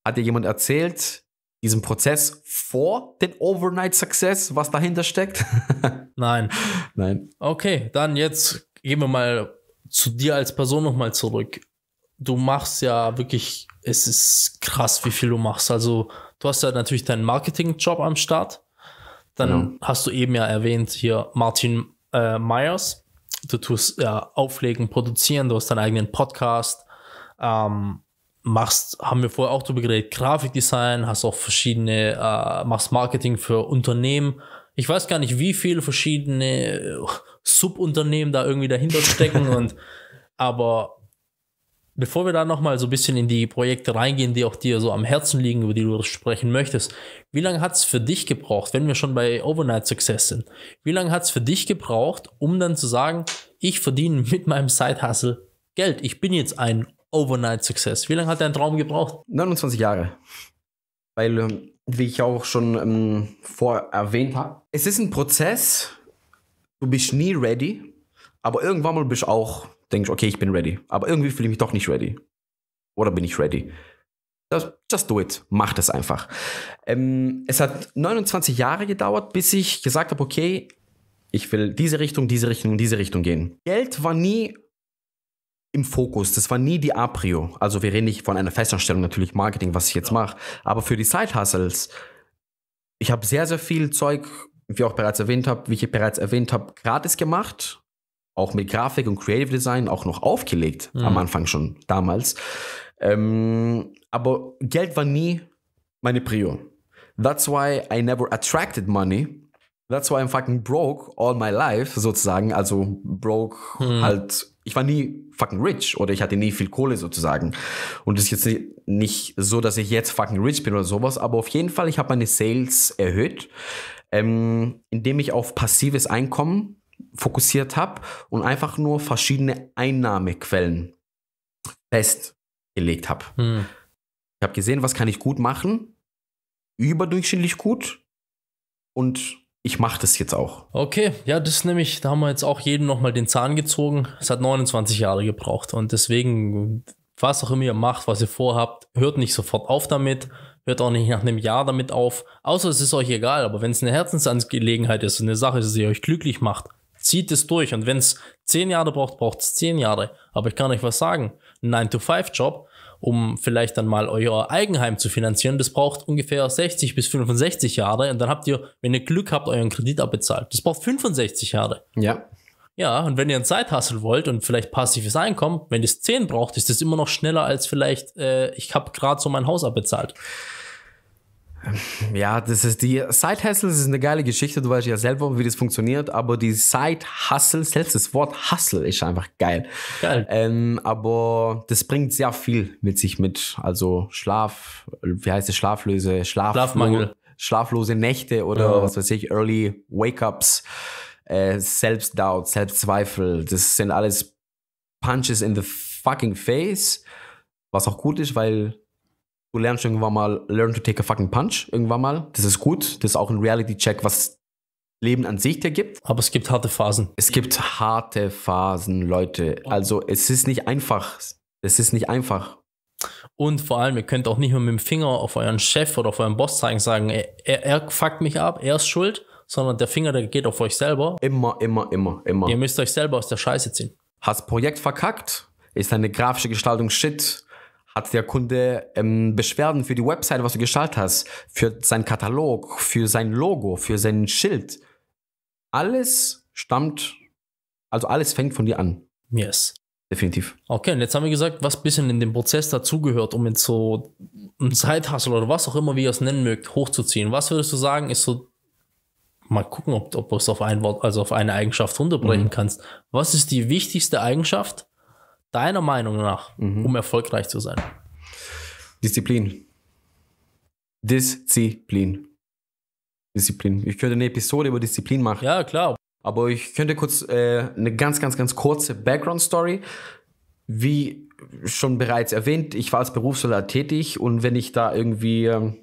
hat dir jemand erzählt, diesen Prozess vor den Overnight Success, was dahinter steckt? [laughs] Nein. Nein. Okay, dann jetzt gehen wir mal zu dir als Person nochmal zurück du machst ja wirklich, es ist krass, wie viel du machst. Also du hast ja natürlich deinen Marketing-Job am Start. Dann ja. Genau. hast du eben ja erwähnt hier Martin äh, Myers. Du tust ja auflegen, produzieren, du hast deinen eigenen Podcast, ähm, machst, haben wir vorher auch drüber geredet, Grafikdesign, hast auch verschiedene, äh, machst Marketing für Unternehmen. Ich weiß gar nicht, wie viele verschiedene äh, Subunternehmen da irgendwie dahinter stecken [laughs] und aber bevor wir da nochmal so ein bisschen in die Projekte reingehen, die auch dir so am Herzen liegen, über die du sprechen möchtest, wie lange hat es für dich gebraucht, wenn wir schon bei Overnight Success sind, wie lange hat es für dich gebraucht, um dann zu sagen, ich verdiene mit meinem Side-Hustle Geld, ich bin jetzt ein Overnight Success. Wie lange hat dein Traum gebraucht? 29 Jahre. Weil, ähm, wie ich auch schon ähm, vor erwähnt habe, es ist ein Prozess, du bist nie ready, aber irgendwann mal bist du auch denke ich, okay, ich bin ready. Aber irgendwie fühle ich mich doch nicht ready. Oder bin ich ready? just do it. Mach das einfach. Ähm, es hat 29 Jahre gedauert, bis ich gesagt habe, okay, ich will diese Richtung, diese Richtung, diese Richtung gehen. Geld war nie im Fokus. Das war nie die Aprio. Also wir reden nicht von einer Festanstellung, natürlich Marketing, was ich jetzt mache. Aber für die Side-Hustles, ich habe sehr, sehr viel Zeug, wie auch bereits erwähnt habe, wie ich bereits erwähnt habe, gratis gemacht auch mit Grafik und Creative Design auch noch aufgelegt, mhm. am Anfang schon damals. Ähm, aber Geld war nie meine Prio. That's why I never attracted money. That's why I'm fucking broke all my life, sozusagen. Also broke mhm. halt. Ich war nie fucking rich oder ich hatte nie viel Kohle sozusagen. Und es ist jetzt nicht, nicht so, dass ich jetzt fucking rich bin oder sowas, aber auf jeden Fall, ich habe meine Sales erhöht, ähm, indem ich auf passives Einkommen fokussiert habe und einfach nur verschiedene Einnahmequellen festgelegt habe. Hm. Ich habe gesehen, was kann ich gut machen, überdurchschnittlich gut und ich mache das jetzt auch. Okay, ja, das ist nämlich, da haben wir jetzt auch jedem nochmal den Zahn gezogen. Es hat 29 Jahre gebraucht und deswegen, was auch immer ihr macht, was ihr vorhabt, hört nicht sofort auf damit, hört auch nicht nach einem Jahr damit auf, außer es ist euch egal, aber wenn es eine Herzensangelegenheit ist, und eine Sache ist, die euch glücklich macht, zieht es durch. Und wenn es zehn Jahre braucht, braucht es zehn Jahre. Aber ich kann euch was sagen. Ein 9-to-5-Job, um vielleicht dann mal euer Eigenheim zu finanzieren, das braucht ungefähr 60 bis 65 Jahre. Und dann habt ihr, wenn ihr Glück habt, euren Kredit abbezahlt. Das braucht 65 Jahre. Ja. Ja, und wenn ihr ein Zeithustle wollt und vielleicht passives Einkommen, wenn es 10 braucht, ist das immer noch schneller als vielleicht, äh, ich habe gerade so mein Haus abbezahlt. Ähm, ja, das ist die Side Hustle ist eine geile Geschichte. Du weißt ja selber, wie das funktioniert, aber die Side Hustle, selbst das Wort Hustle ist einfach geil. Geil. Ähm, aber das bringt sehr viel mit sich mit. Also Schlaf, wie heißt es, Schlaflöse, Schlaf Schlafmangel, schlaflose Nächte oder ja. was weiß ich, Early Wake-ups, äh, Selbstdoubt, Selbstzweifel. Das sind alles Punches in the fucking face, was auch gut ist, weil Du lernst irgendwann mal Learn to take a fucking punch irgendwann mal. Das ist gut. Das ist auch ein Reality-Check, was Leben an sich dir gibt. Aber es gibt harte Phasen. Es gibt harte Phasen, Leute. Also es ist nicht einfach. Es ist nicht einfach. Und vor allem, ihr könnt auch nicht mehr mit dem Finger auf euren Chef oder auf euren Boss zeigen, sagen, er, er fuckt mich ab, er ist schuld, sondern der Finger, der geht auf euch selber. Immer, immer, immer, immer. Ihr müsst euch selber aus der Scheiße ziehen. Hast Projekt verkackt? Ist deine grafische Gestaltung shit? hat der Kunde ähm, Beschwerden für die Website, was du gestaltet hast, für seinen Katalog, für sein Logo, für sein Schild. Alles stammt, also alles fängt von dir an. Yes. Definitiv. Okay, und jetzt haben wir gesagt, was ein bisschen in dem Prozess dazugehört, um jetzt so ein Zeithassel oder was auch immer, wie ihr es nennen mögt, hochzuziehen. Was würdest du sagen, ist so, mal gucken, ob, ob du es auf ein Wort, also auf eine Eigenschaft runterbrechen mhm. kannst. Was ist die wichtigste Eigenschaft, deiner Meinung nach, mhm. um erfolgreich zu sein? Disziplin. Disziplin. Disziplin. Ich könnte eine Episode über Disziplin machen. Ja, klar. Aber ich könnte kurz äh, eine ganz, ganz, ganz kurze Background-Story. Wie schon bereits erwähnt, ich war als Berufssoldat tätig und wenn ich da irgendwie ähm,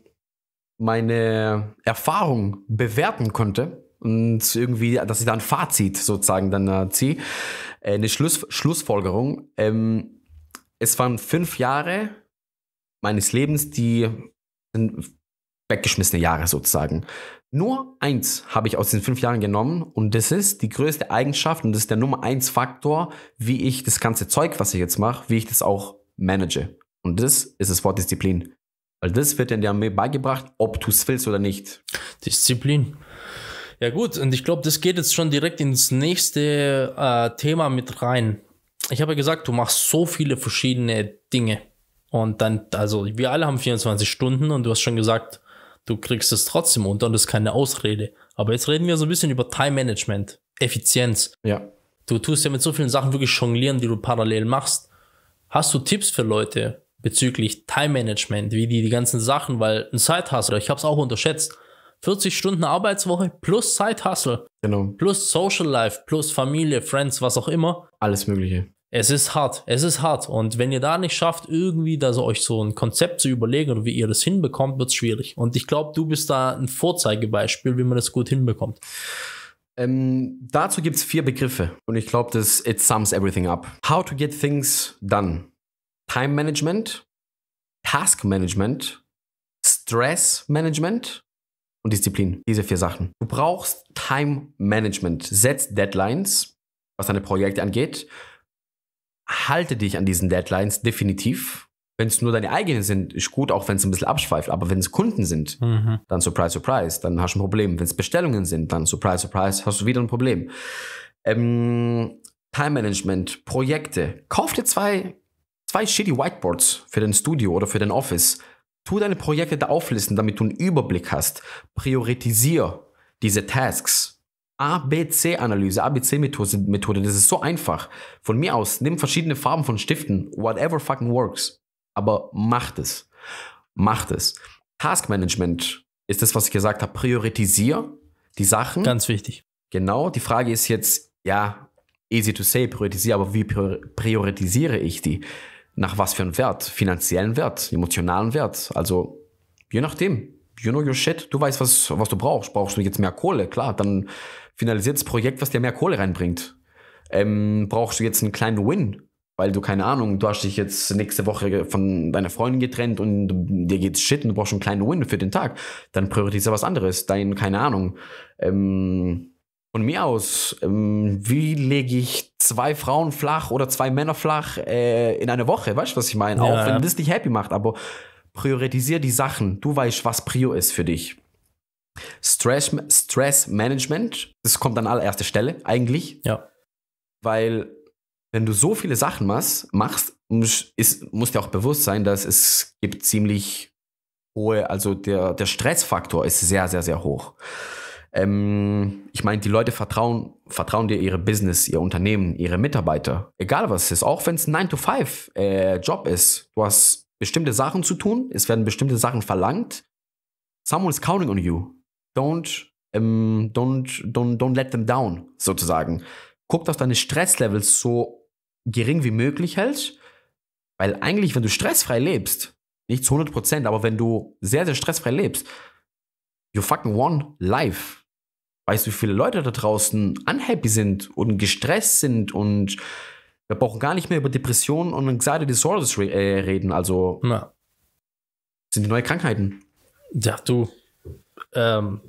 meine Erfahrung bewerten konnte und irgendwie, dass ich da ein Fazit sozusagen dann äh, ziehe, äh, eine Schluss, Schlussfolgerung. Ähm, es waren fünf Jahre meines Lebens, die sind weggeschmissene Jahre sozusagen. Nur eins habe ich aus den fünf Jahren genommen und das ist die größte Eigenschaft und das ist der Nummer eins Faktor, wie ich das ganze Zeug, was ich jetzt mache, wie ich das auch manage. Und das ist das Wort Disziplin. Weil das wird dir Armee beigebracht, ob du es willst oder nicht. Disziplin. Ja gut, und ich glaube, das geht jetzt schon direkt ins nächste äh, Thema mit rein. Ich habe ja gesagt, du machst so viele verschiedene Dinge. Und dann, also wir alle haben 24 Stunden und du hast schon gesagt, du kriegst es trotzdem unter und das ist keine Ausrede. Aber jetzt reden wir so ein bisschen über Time Management, Effizienz. Ja. Du tust ja mit so vielen Sachen wirklich jonglieren, die du parallel machst. Hast du Tipps für Leute bezüglich Time Management, wie die die ganzen Sachen, weil ein hast, oder ich habe es auch unterschätzt, 40 Stunden Arbeitswoche plus side Genau. Plus Social Life, plus Familie, Friends, was auch immer. Alles Mögliche. Es ist hart, es ist hart. Und wenn ihr da nicht schafft, irgendwie, dass ihr euch so ein Konzept zu überlegen oder wie ihr das hinbekommt, wird es schwierig. Und ich glaube, du bist da ein Vorzeigebeispiel, wie man das gut hinbekommt. Ähm, dazu gibt es vier Begriffe und ich glaube, das it sums everything up. How to get things done. Time Management, Task Management, Stress Management und Disziplin. Diese vier Sachen. Du brauchst Time Management. Setz Deadlines, was deine Projekte angeht. Halte dich an diesen Deadlines definitiv. Wenn es nur deine eigenen sind, ist gut, auch wenn es ein bisschen abschweift. Aber wenn es Kunden sind, mhm. dann surprise, surprise, dann hast du ein Problem. Wenn es Bestellungen sind, dann surprise, surprise, hast du wieder ein Problem. Ähm, Time Management, Projekte. Kauf dir zwei, zwei shitty Whiteboards für dein Studio oder für dein Office. Tu deine Projekte da auflisten, damit du einen Überblick hast. Priorisier diese Tasks. ABC-Analyse, ABC-Methode, das ist so einfach. Von mir aus, nimm verschiedene Farben von Stiften, whatever fucking works. Aber macht es. Macht es. Taskmanagement ist das, was ich gesagt habe. Priorisier die Sachen. Ganz wichtig. Genau, die Frage ist jetzt, ja, easy to say, priorisiere, aber wie priorisiere ich die? nach was für einem Wert? Finanziellen Wert, emotionalen Wert. Also je nachdem. You know your shit. Du weißt, was, was du brauchst. Brauchst du jetzt mehr Kohle? Klar, dann finalisiert das Projekt, was dir mehr Kohle reinbringt. Ähm, brauchst du jetzt einen kleinen Win? Weil du, keine Ahnung, du hast dich jetzt nächste Woche von deiner Freundin getrennt und dir geht's shit und du brauchst einen kleinen Win für den Tag. Dann priorisiere was anderes. Dein, keine Ahnung, ähm, von mir aus, ähm, wie lege ich zwei Frauen flach oder zwei Männer flach äh, in einer Woche? Weißt du, was ich meine? Ja, Auch wenn das dich happy macht, aber priorisier die Sachen. Du weißt, was Prio ist für dich. Stress, Stress Management, das kommt an allererste Stelle eigentlich. Ja. Weil, wenn du so viele Sachen machst, machst ist, musst dir auch bewusst sein, dass es gibt ziemlich hohe, also der, der Stressfaktor ist sehr, sehr, sehr hoch. Ähm, ich meine, die Leute vertrauen, vertrauen dir ihre Business, ihr Unternehmen, ihre Mitarbeiter. Egal was es ist, auch wenn es ein 9-to-5-Job äh, ist. Du hast bestimmte Sachen zu tun, es werden bestimmte Sachen verlangt. Someone is counting on you. Don't, ähm, don't, don't, don't let them down, sozusagen. Guck, dass deine Stresslevels so gering wie möglich hält. weil eigentlich, wenn du stressfrei lebst, nicht zu 100 Prozent, aber wenn du sehr, sehr stressfrei lebst, You fucking won live. Weißt du, wie viele Leute da draußen unhappy sind und gestresst sind und wir brauchen gar nicht mehr über Depressionen und Anxiety Disorders re äh, reden. Also Na. sind die neue Krankheiten. Ja, du. Ähm,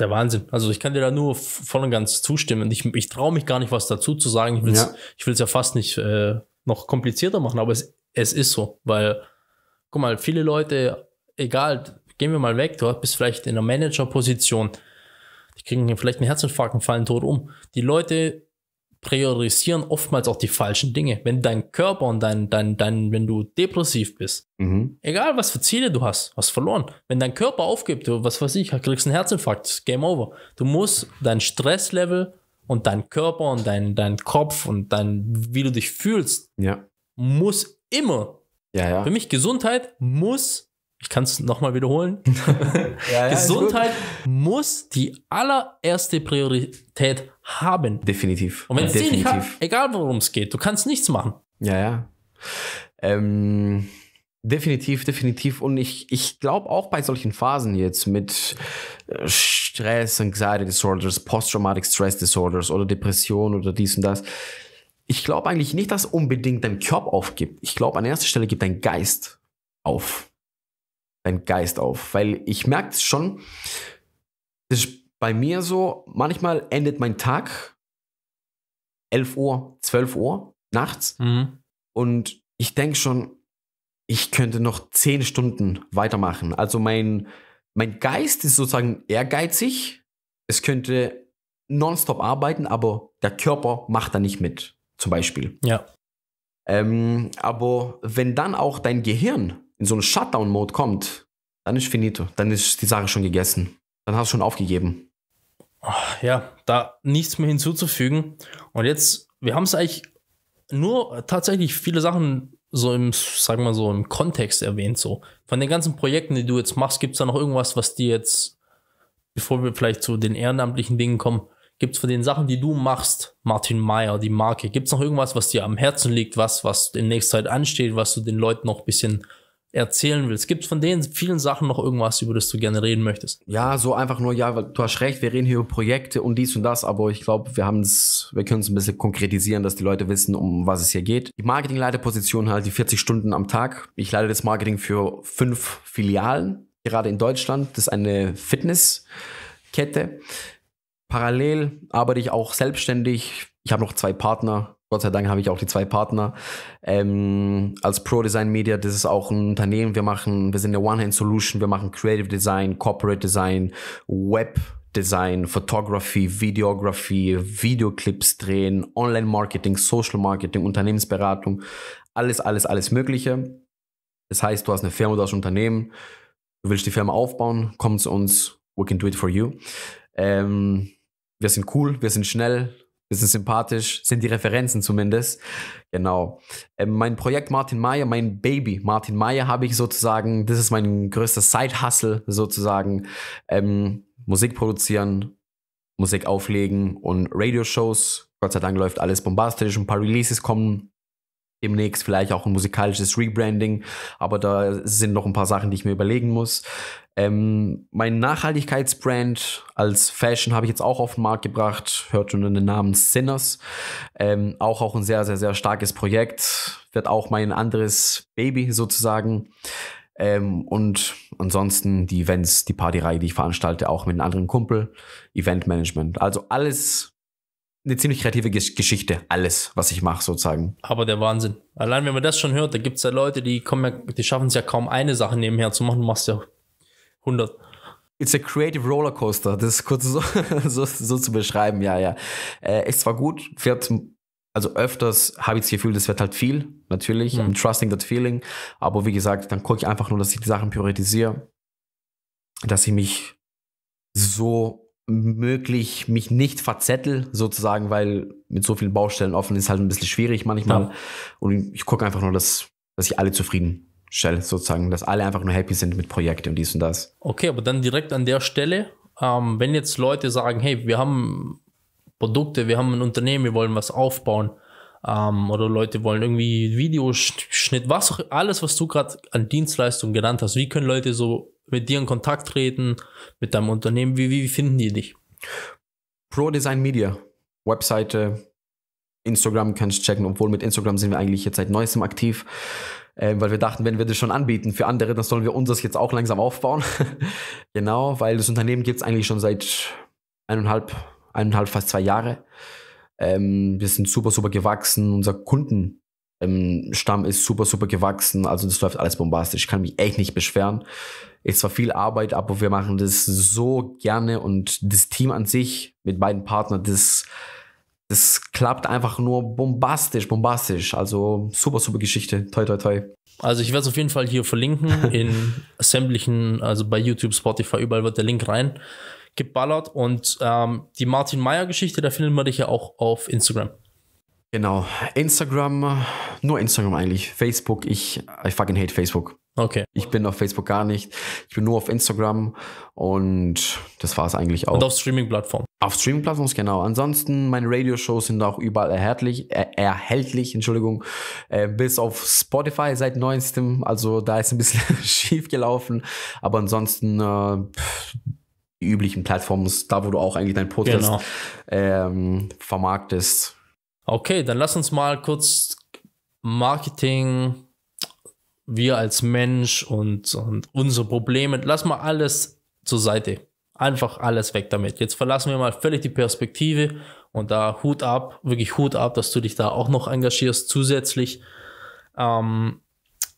der Wahnsinn. Also ich kann dir da nur voll und ganz zustimmen. Ich, ich traue mich gar nicht, was dazu zu sagen. Ich will es ja. Ich ja fast nicht äh, noch komplizierter machen, aber es, es ist so, weil, guck mal, viele Leute, egal, gehen wir mal weg, du bist vielleicht in einer Managerposition, die kriegen vielleicht einen Herzinfarkt und fallen tot um. Die Leute priorisieren oftmals auch die falschen Dinge. Wenn dein Körper und dein, dein, dein wenn du depressiv bist, mhm. egal was für Ziele du hast, hast verloren. Wenn dein Körper aufgibt, was weiß ich, kriegst einen Herzinfarkt, Game Over. Du musst dein Stresslevel und dein Körper und dein, dein Kopf und dein, wie du dich fühlst, ja. muss immer. Ja, ja. Für mich Gesundheit muss ich kann es nochmal wiederholen. [laughs] ja, ja, Gesundheit muss die allererste Priorität haben. Definitiv. Und wenn es nicht hat, egal worum es geht, du kannst nichts machen. Ja, ja. Ähm, definitiv, definitiv. Und ich, ich glaube auch bei solchen Phasen jetzt mit äh, Stress, Anxiety Disorders, Post-Traumatic Stress Disorders oder Depression oder dies und das. Ich glaube eigentlich nicht, dass unbedingt dein Körper aufgibt. Ich glaube, an erster Stelle gibt dein Geist auf dein Geist auf. Weil ich merke es schon, das ist bei mir so, manchmal endet mein Tag 11 Uhr, 12 Uhr nachts mhm. und ich denke schon, ich könnte noch 10 Stunden weitermachen. Also mein, mein Geist ist sozusagen ehrgeizig. Es könnte nonstop arbeiten, aber der Körper macht da nicht mit, zum Beispiel. Ja. Ähm, aber wenn dann auch dein Gehirn in so einen Shutdown-Mode kommt, dann ist finito. Dann ist die Sache schon gegessen. Dann hast du schon aufgegeben. Ah, ja, da nichts mehr hinzuzufügen. Und jetzt, wir haben es eigentlich nur tatsächlich viele Sachen so im, sagen wir so, im Kontext erwähnt. So. Von den ganzen Projekten, die du jetzt machst, gibt es da noch irgendwas, was dir jetzt, bevor wir vielleicht zu den ehrenamtlichen Dingen kommen, gibt es von den Sachen, die du machst, Martin Meyer, die Marke, gibt es noch irgendwas, was dir am Herzen liegt, was, was in nächster Zeit ansteht, was du den Leuten noch ein bisschen erzählen willst? Gibt es von den vielen Sachen noch irgendwas, über das du gerne reden möchtest? Ja, so einfach nur, ja, du hast recht, wir reden hier über Projekte und dies und das, aber ich glaube, wir haben es, wir können es ein bisschen konkretisieren, dass die Leute wissen, um was es hier geht. Die Marketingleiterposition halt die 40 Stunden am Tag. Ich leite das Marketing für fünf Filialen, gerade in Deutschland. Das ist eine Fitnesskette. Parallel arbeite ich auch selbstständig. Ich habe noch zwei Partner, Gott sei Dank habe ich auch die zwei Partner. Ähm, als Pro Design Media, das ist auch ein Unternehmen. Wir machen, wir sind eine One-Hand-Solution. Wir machen Creative Design, Corporate Design, Web Design, Photography, Videografie, Videoclips drehen, Online-Marketing, Social-Marketing, Unternehmensberatung. Alles, alles, alles Mögliche. Das heißt, du hast eine Firma, du hast ein Unternehmen. Du willst die Firma aufbauen, komm zu uns. We can do it for you. Ähm, wir sind cool, wir sind schnell, bisschen sympathisch sind die Referenzen zumindest. Genau. Ähm, mein Projekt Martin Meyer, mein Baby Martin Meyer habe ich sozusagen, das ist mein größter Side-Hustle sozusagen. Ähm, Musik produzieren, Musik auflegen und Radioshows. Gott sei Dank läuft alles bombastisch. Ein paar Releases kommen demnächst, vielleicht auch ein musikalisches Rebranding. Aber da sind noch ein paar Sachen, die ich mir überlegen muss. Ähm, mein Nachhaltigkeitsbrand als Fashion habe ich jetzt auch auf den Markt gebracht, hört schon den Namen Sinners. Ähm, auch, auch ein sehr, sehr, sehr starkes Projekt. Wird auch mein anderes Baby sozusagen. Ähm, und ansonsten die Events, die Partyreihe, die ich veranstalte, auch mit einem anderen Kumpel, Eventmanagement. Also alles eine ziemlich kreative Geschichte, alles, was ich mache, sozusagen. Aber der Wahnsinn. Allein wenn man das schon hört, da gibt es ja Leute, die kommen ja, die schaffen es ja kaum eine Sache nebenher zu machen, du machst ja 100. It's a creative Rollercoaster, das ist kurz so, [laughs] so, so, zu beschreiben, ja, ja. Äh, ist zwar gut, fährt, also öfters habe ich das Gefühl, das wird halt viel, natürlich, mhm. I'm trusting that feeling, aber wie gesagt, dann gucke ich einfach nur, dass ich die Sachen priorisiere, dass ich mich so möglich mich nicht verzettel, sozusagen, weil mit so vielen Baustellen offen ist halt ein bisschen schwierig manchmal. Ja. Und ich gucke einfach nur, dass, dass ich alle zufrieden Shell sozusagen, dass alle einfach nur happy sind mit Projekten und dies und das. Okay, aber dann direkt an der Stelle, ähm, wenn jetzt Leute sagen, hey, wir haben Produkte, wir haben ein Unternehmen, wir wollen was aufbauen ähm, oder Leute wollen irgendwie Videoschnitt, was auch, alles, was du gerade an Dienstleistungen genannt hast, wie können Leute so mit dir in Kontakt treten, mit deinem Unternehmen, wie, wie finden die dich? Pro Design Media, Webseite, Instagram kannst du checken, obwohl mit Instagram sind wir eigentlich jetzt seit neuestem aktiv ähm, weil wir dachten, wenn wir das schon anbieten für andere, dann sollen wir uns das jetzt auch langsam aufbauen. [laughs] genau, weil das Unternehmen gibt es eigentlich schon seit eineinhalb, eineinhalb, fast zwei Jahre. Ähm, wir sind super, super gewachsen. Unser Kundenstamm ähm, Stamm ist super, super gewachsen. Also das läuft alles bombastisch. Ich kann mich echt nicht beschweren. Ist zwar viel Arbeit, aber wir machen das so gerne und das Team an sich mit beiden Partnern, das das klappt einfach nur bombastisch, bombastisch. Also super, super Geschichte. Toi, toi, toi. Also ich werde es auf jeden Fall hier verlinken [laughs] in sämtlichen, also bei YouTube, Spotify, überall wird der Link rein geballert. Und ähm, die Martin Meyer-Geschichte, da findet man dich ja auch auf Instagram. Genau. Instagram, nur Instagram eigentlich. Facebook, ich, I fucking hate Facebook. Okay. Ich bin auf Facebook gar nicht. Ich bin nur auf Instagram und das war es eigentlich auch. Und auf Streaming-Plattformen. Auf Streaming-Plattformen, genau. Ansonsten, meine Radioshows sind auch überall erhältlich, er äh, erhältlich Entschuldigung, äh, bis auf Spotify seit neuestem. Also da ist ein bisschen [laughs] schief gelaufen. Aber ansonsten, äh, die üblichen Plattformen, da wo du auch eigentlich deinen Podcast genau. ähm, vermarktest. Okay, dann lass uns mal kurz Marketing wir als Mensch und, und unsere Probleme, lass mal alles zur Seite. Einfach alles weg damit. Jetzt verlassen wir mal völlig die Perspektive und da Hut ab, wirklich Hut ab, dass du dich da auch noch engagierst zusätzlich. Ähm,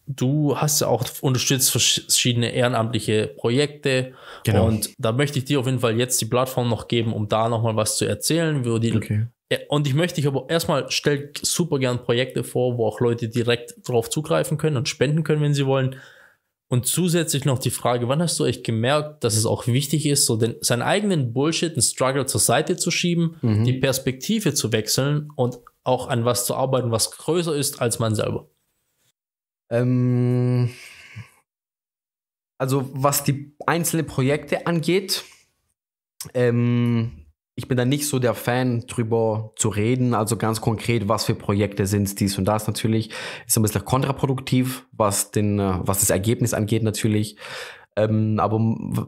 du hast ja auch unterstützt verschiedene ehrenamtliche Projekte genau. und da möchte ich dir auf jeden Fall jetzt die Plattform noch geben, um da nochmal was zu erzählen, wo die okay. Äh, und ich möchte dich aber erstmal, stell super gern Projekte vor, wo auch Leute direkt drauf zugreifen können und spenden können, wenn sie wollen. Und zusätzlich noch die Frage, wann hast du echt gemerkt, dass es auch wichtig ist, so den, seinen eigenen Bullshit, und Struggle zur Seite zu schieben, mhm. die Perspektive zu wechseln und auch an was zu arbeiten, was größer ist als man selber? Ähm, also was die einzelnen Projekte angeht, ähm, ich bin da nicht so der Fan, drüber zu reden. Also ganz konkret, was für Projekte sind dies und das natürlich. Ist ein bisschen kontraproduktiv, was, den, äh, was das Ergebnis angeht natürlich. Ähm, aber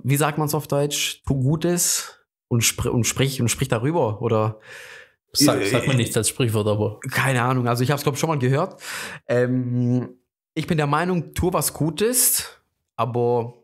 wie sagt man es auf Deutsch? Tu Gutes und, spr und sprich und sprich darüber oder Sag, äh, sagt man äh, nichts als Sprichwort, aber. Keine Ahnung, also ich habe es, glaube ich, schon mal gehört. Ähm, ich bin der Meinung, tu was Gutes, aber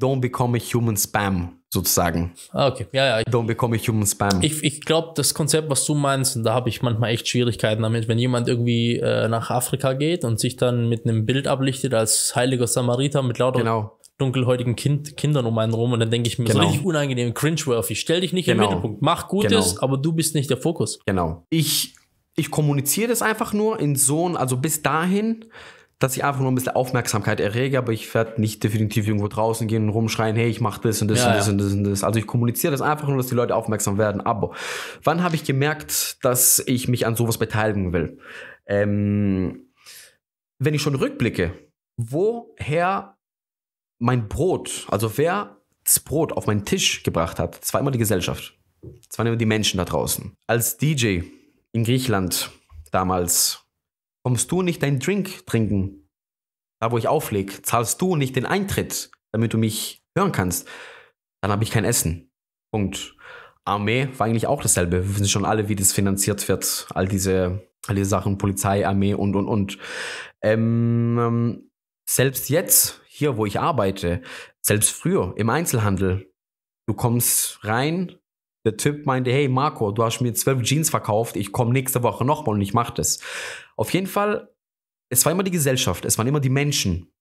don't become a human spam sozusagen. Ah, okay. Ja, ja. Dann bekomme ich Human Spam. Ich, ich glaube, das Konzept, was du meinst, und da habe ich manchmal echt Schwierigkeiten damit, wenn jemand irgendwie äh, nach Afrika geht und sich dann mit einem Bild ablichtet als heiliger Samariter mit lauter genau dunkelhäutigen kind, Kindern um einen rum und dann denke ich mir, genau. so richtig unangenehm, cringeworthy. Stell dich nicht genau. im Mittelpunkt, mach Gutes, genau. aber du bist nicht der Fokus. Genau. Ich, ich kommuniziere das einfach nur in so ein, also bis dahin, dass ich einfach nur ein bisschen Aufmerksamkeit errege, aber ich werde nicht definitiv irgendwo draußen gehen und rumschreien, hey, ich mache das und das, ja, und, das ja. und das und das Also ich kommuniziere das einfach nur, dass die Leute aufmerksam werden. Aber wann habe ich gemerkt, dass ich mich an sowas beteiligen will? Ähm, wenn ich schon rückblicke, woher mein Brot, also wer das Brot auf meinen Tisch gebracht hat, das war immer die Gesellschaft. Das waren immer die Menschen da draußen. Als DJ in Griechenland damals Kommst du nicht deinen Drink trinken? Da, wo ich auflege, zahlst du nicht den Eintritt, damit du mich hören kannst. Dann habe ich kein Essen. Punkt. Armee war eigentlich auch dasselbe. Wir wissen schon alle, wie das finanziert wird. All diese, all diese Sachen, Polizei, Armee und, und, und. Ähm, ähm selbst jetzt, hier, wo ich arbeite, selbst früher im Einzelhandel, du kommst rein, der Typ meinte, hey Marco, du hast mir zwölf Jeans verkauft, ich komme nächste Woche nochmal und ich mache das. Auf jeden Fall, es war immer die Gesellschaft, es waren immer die Menschen,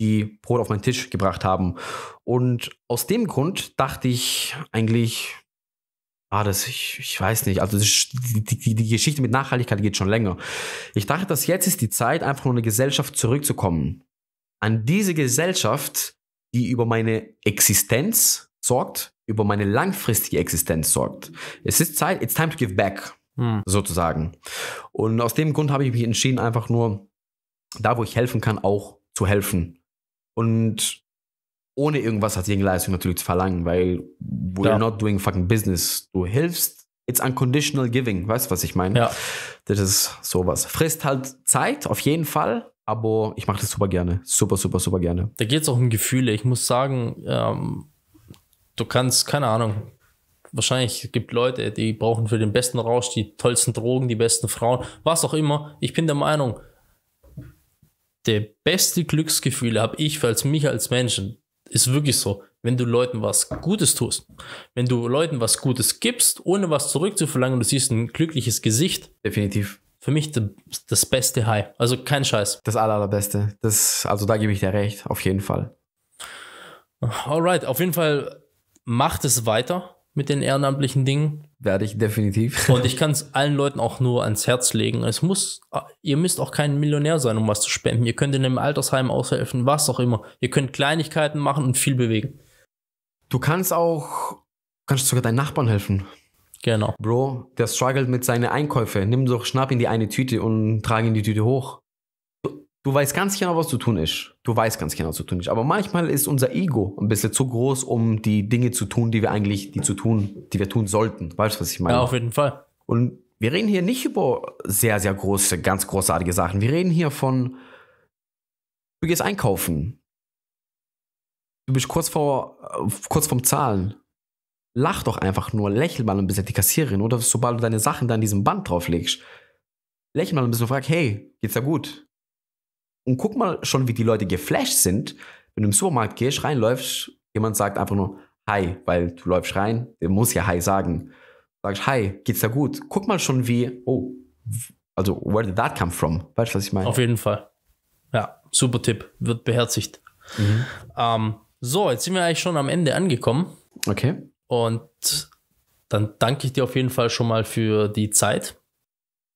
die Brot auf meinen Tisch gebracht haben. Und aus dem Grund dachte ich eigentlich, ah, das, ich, ich weiß nicht, also die, die, die Geschichte mit Nachhaltigkeit geht schon länger. Ich dachte, dass jetzt ist die Zeit, einfach nur eine Gesellschaft zurückzukommen. An diese Gesellschaft, die über meine Existenz sorgt, über meine langfristige Existenz sorgt. Es ist Zeit, it's time to give back, mhm. sozusagen. Und aus dem Grund habe ich mich entschieden, einfach nur da, wo ich helfen kann, auch zu helfen. Und ohne irgendwas als Gegenleistung natürlich zu verlangen, weil we're ja. not doing fucking business. Du hilfst, it's unconditional giving, weißt du, was ich meine? Ja. Das ist sowas. Frisst halt Zeit, auf jeden Fall, aber ich mache das super gerne. Super, super, super gerne. Da geht es auch um Gefühle. Ich muss sagen, ähm, du kannst, keine Ahnung, wahrscheinlich gibt Leute, die brauchen für den besten Rausch die tollsten Drogen, die besten Frauen, was auch immer. Ich bin der Meinung, der beste Glücksgefühl habe ich als mich als Menschen. Ist wirklich so. Wenn du Leuten was Gutes tust, wenn du Leuten was Gutes gibst, ohne was zurückzuverlangen, du siehst ein glückliches Gesicht. Definitiv. Für mich das beste High. Also kein Scheiß. Das allerbeste. Das, also da gebe ich dir recht, auf jeden Fall. Alright, auf jeden Fall macht es weiter mit den ehrenamtlichen Dingen. Werde ich definitiv. [laughs] Und ich kann es allen Leuten auch nur ans Herz legen. Es muss, ihr müsst auch kein Millionär sein, um was zu spenden. Ihr könnt in einem Altersheim aushelfen, was auch immer. Ihr könnt Kleinigkeiten machen und viel bewegen. Du kannst auch, kannst sogar deinen Nachbarn helfen. Genau. Bro, der struggelt mit seinen Einkäufen. Nimm doch, schnapp in die eine Tüte und trage ihn die Tüte hoch. Du weißt ganz genau, was zu tun ist. Du weißt ganz genau, was zu tun ist. Aber manchmal ist unser Ego ein bisschen zu groß, um die Dinge zu tun, die wir eigentlich, die zu tun, die wir tun sollten. Weißt du, was ich meine? Ja, auf jeden Fall. Und wir reden hier nicht über sehr, sehr große, ganz großartige Sachen. Wir reden hier von, du gehst einkaufen. Du bist kurz vor, kurz vorm Zahlen. Lach doch einfach nur, lächel mal ein bisschen die Kassiererin oder sobald du deine Sachen da in diesem Band drauflegst, lächel mal ein bisschen und frag, hey, geht's dir gut? Und guck mal schon, wie die Leute geflasht sind, wenn du im Supermarkt gehst, reinläufst, jemand sagt einfach nur Hi, weil du läufst rein, der muss ja Hi sagen. Sagst Hi, geht's dir gut? Guck mal schon, wie, oh, also, where did that come from? Weißt du, was ich meine? Auf jeden Fall. Ja, super Tipp, wird beherzigt. Mhm. Ähm, so, jetzt sind wir eigentlich schon am Ende angekommen. Okay. Und dann danke ich dir auf jeden Fall schon mal für die Zeit.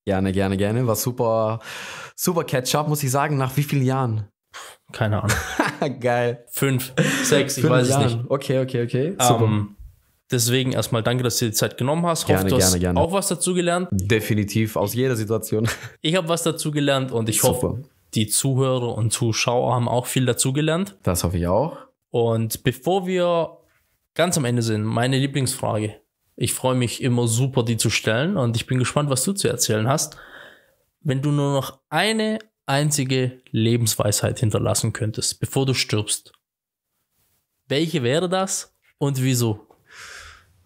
Gerne, gerne, gerne. War super Super Ketchup, muss ich sagen, nach wie vielen Jahren? Keine Ahnung. [laughs] Geil. Fünf, sechs, ich weiß Jahren. es nicht. Okay, okay, okay. Ähm, super. Um, deswegen erstmal danke, dass du dir die Zeit genommen hast. Gerne, hoffe, du hast gerne. auch was dazugelernt. Definitiv, aus jeder Situation. [laughs] Ich habe was dazugelernt und ich Super. hoffe, die Zuhörer und Zuschauer haben auch viel dazugelernt. Das hoffe ich auch. Und bevor wir ganz am Ende sind, meine Lieblingsfrage. Ich freue mich immer super, die zu stellen und ich bin gespannt, was du zu erzählen hast wenn du nur noch eine einzige Lebensweisheit hinterlassen könntest, bevor du stirbst, welche wäre das und wieso?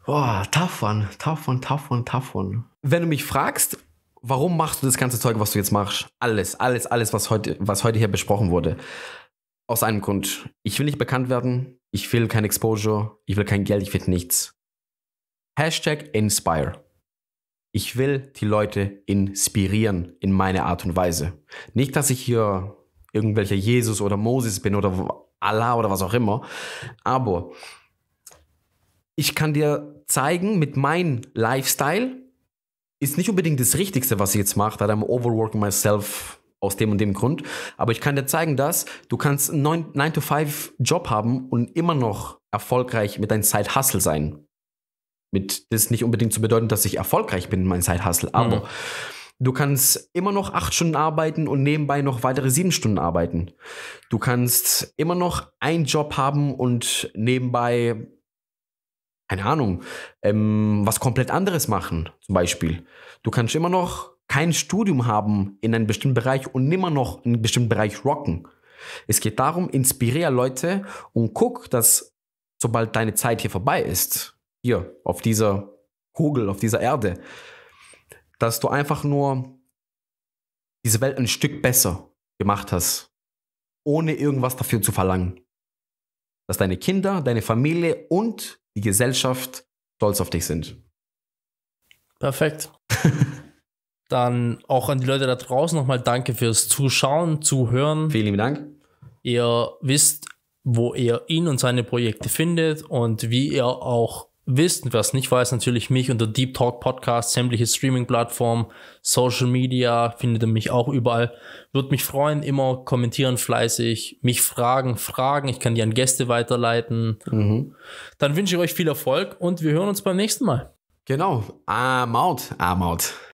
Boah, tough one, tough one, tough one, tough one. Wenn du mich fragst, warum machst du das ganze Zeug, was du jetzt machst? Alles, alles, alles, was heute, was heute hier besprochen wurde. Aus einem Grund. Ich will nicht bekannt werden. Ich will kein Exposure. Ich will kein Geld. Ich will nichts. Hashtag Inspire. Ich will die Leute inspirieren in meine Art und Weise. Nicht, dass ich hier irgendwelcher Jesus oder Moses bin oder Allah oder was auch immer, aber ich kann dir zeigen, mit meinem Lifestyle ist nicht unbedingt das Richtigste, was ich jetzt mache, da I'm overworking myself aus dem und dem Grund, aber ich kann dir zeigen, dass du kannst einen 9-to-5-Job haben und immer noch erfolgreich mit deinem Side-Hustle sein mit das nicht unbedingt zu bedeuten, dass ich erfolgreich bin in meinem Side-Hustle, aber mhm. du kannst immer noch acht Stunden arbeiten und nebenbei noch weitere sieben Stunden arbeiten. Du kannst immer noch einen Job haben und nebenbei, keine Ahnung, ähm, was komplett anderes machen, zum Beispiel. Du kannst immer noch kein Studium haben in einem bestimmten Bereich und immer noch in einem bestimmten Bereich rocken. Es geht darum, inspiriere Leute und guck, dass sobald deine Zeit hier vorbei ist, hier, auf dieser Kugel, auf dieser Erde, dass du einfach nur diese Welt ein Stück besser gemacht hast, ohne irgendwas dafür zu verlangen. Dass deine Kinder, deine Familie und die Gesellschaft stolz auf dich sind. Perfekt. [laughs] Dann auch an die Leute da draußen nochmal danke fürs Zuschauen, Zuhören. Vielen lieben Dank. Ihr wisst, wo ihr ihn und seine Projekte findet und wie ihr auch wisst und wer es nicht weiß, natürlich mich unter Deep Talk Podcast, sämtliche Streaming-Plattformen, Social Media, findet ihr mich auch überall. Würde mich freuen, immer kommentieren fleißig, mich fragen, fragen, ich kann die an Gäste weiterleiten. Mhm. Dann wünsche ich euch viel Erfolg und wir hören uns beim nächsten Mal. Genau, I'm out, I'm out.